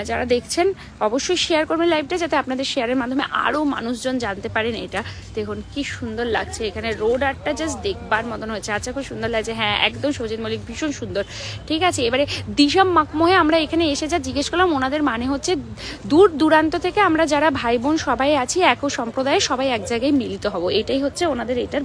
যারা দেখছেন অবশ্যই শেয়ার করবেন লাইভটা যাতে আপনাদের শেয়ারের মাধ্যমে আরও মানুষজন জানতে পারেন এটা দেখুন কি সুন্দর লাগছে এখানে রোড আর্টটা জাস্ট দেখবার মতন হয়েছে আচ্ছা খুব সুন্দর লাগছে হ্যাঁ একদম সজিত মল্লিক ভীষণ সুন্দর ঠিক আছে এবারে দিশাম মাকমোহে আমরা এখানে এসে যা জিজ্ঞেস করলাম ওনাদের মানে হচ্ছে দূর দূরান্ত থেকে আমরা যারা ভাই বোন সবাই আছি এক সম্প্রদায়ে সবাই এক জায়গায় মিলিত হব এটাই হচ্ছে ওনাদের এটার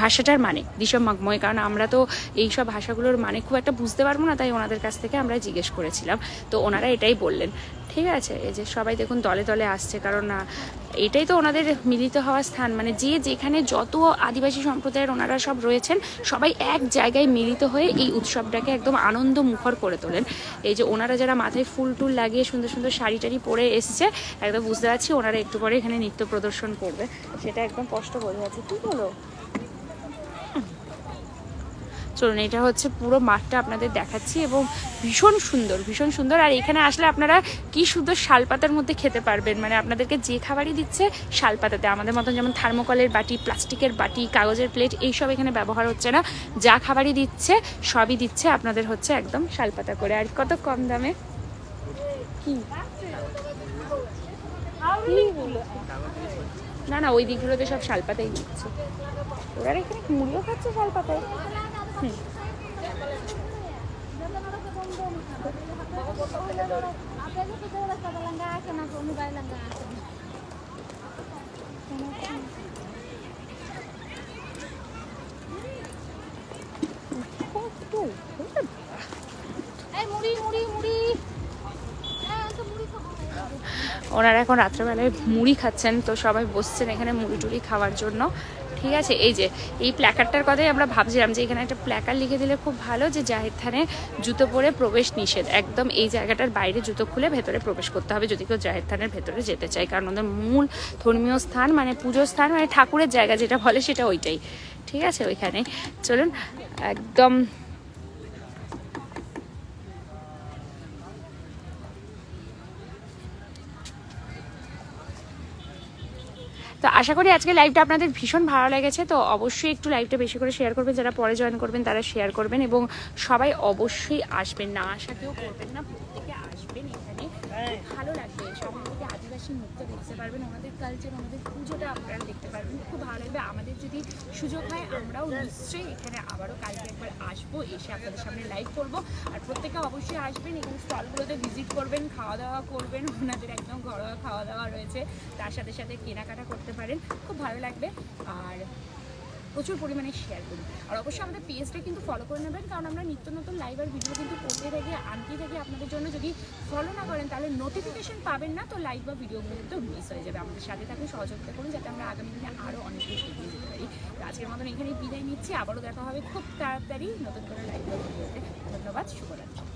ভাষাটার মানে দিশমগ্ময় কারণ আমরা তো এই সব ভাষাগুলোর মানে খুব একটা বুঝতে পারবো না তাই ওনাদের কাছ থেকে আমরা জিজ্ঞেস করেছিলাম তো ওনারা এটাই বললেন ঠিক আছে এই যে সবাই দেখুন দলে দলে আসছে কারণ এটাই তো ওনাদের মিলিত হওয়ার স্থান মানে যে যেখানে যত আদিবাসী সম্প্রদায়ের ওনারা সব রয়েছেন সবাই এক জায়গায় মিলিত হয়ে এই উৎসবটাকে একদম আনন্দ মুখর করে তোলেন এই যে ওনারা যারা মাথায় ফুল টুল লাগিয়ে সুন্দর সুন্দর শাড়ি টাড়ি পরে এসছে একদম বুঝতে পারছি ওনারা একটু পরে এখানে নৃত্য প্রদর্শন করবে সেটা একদম কষ্ট বোঝা যাচ্ছে কী বলো চলুন এটা হচ্ছে পুরো মাঠটা আপনাদের দেখাচ্ছি এবং ভীষণ সুন্দর ভীষণ সুন্দর আর এখানে আসলে আপনারা কি সুন্দর শালপাতার মধ্যে খেতে পারবেন মানে আপনাদেরকে যে খাবারই দিচ্ছে শালপাতাতে আমাদের মতন যেমন থার্মোকলের বাটি প্লাস্টিকের বাটি কাগজের প্লেট এইসব এখানে ব্যবহার হচ্ছে না যা খাবারই দিচ্ছে সবই দিচ্ছে আপনাদের হচ্ছে একদম শালপাতা করে আর কত কম দামে কি না না ওই দিকগুলোতে সব শালপাতাই দিচ্ছে ওরা এখানে মুড়িও খাচ্ছে শালপাতায় ওনারা এখন রাত্রেবেলায় মুড়ি খাচ্ছেন তো সবাই বসছেন এখানে মুড়ি টুড়ি খাওয়ার জন্য ঠিক আছে এই যে এই প্ল্যাকারটার কথাই আমরা ভাবছিলাম যে এখানে একটা প্ল্যাকার লিখে দিলে খুব ভালো যে জাহির থানে জুতো পরে প্রবেশ নিষেধ একদম এই জায়গাটার বাইরে জুতো খুলে ভেতরে প্রবেশ করতে হবে যদি কেউ জাহির থানের ভেতরে যেতে চায় কারণ ওদের মূল ধর্মীয় স্থান মানে পুজোর স্থান মানে ঠাকুরের জায়গা যেটা বলে সেটা ওইটাই ঠিক আছে ওইখানে চলুন একদম তো আশা করি আজকে লাইভটা আপনাদের ভীষণ ভালো লেগেছে তো অবশ্যই একটু লাইভটা বেশি করে শেয়ার করবেন যারা পরে জয়েন করবেন তারা শেয়ার করবেন এবং সবাই অবশ্যই আসবেন না আসা কেউ করবেন না প্রত্যেকে আসবেন এখানে হ্যাঁ। ভালো লাগবে সবাই আদিবাসী নৃত্য দেখতে পারবেন আমাদের কালচার আমাদের পুজোটা আপনারা দেখতে পারবেন খুব ভালো লাগবে আমাদের যদি সুযোগ হয় আমরাও নিশ্চয়ই এখানে আবারও কালকে একবার আসবো এসে আপনাদের সামনে লাইভ করব আর প্রত্যেকে অবশ্যই আসবেন এখানে স্টলগুলোতে ভিজিট করবেন খাওয়া দাওয়া করবেন ওনাদের একদম ঘরোয়া খাওয়া দাওয়া রয়েছে তার সাথে সাথে কেনাকাটা করতে পারেন খুব ভালো লাগবে আর প্রচুর পরিমাণে শেয়ার করি আর অবশ্যই আমাদের পেজটা কিন্তু ফলো করে নেবেন কারণ আমরা নিত্য নতুন লাইভ আর ভিডিও কিন্তু করতে থাকি আনতে থাকি আপনাদের জন্য যদি ফলো না করেন তাহলে নোটিফিকেশন পাবেন না তো লাইভ বা ভিডিওগুলো কিন্তু মিস হয়ে যাবে আমাদের সাথে থাকুন সহযোগিতা করুন যাতে আমরা আগামী দিনে আরও অনেক কিছু এগিয়ে যেতে পারি আজকের মতন এখানেই বিদায় নিচ্ছি আবারও দেখা হবে খুব তাড়াতাড়ি নতুন করে লাইভ বা ভিডিওতে ধন্যবাদ শুভরাত্রি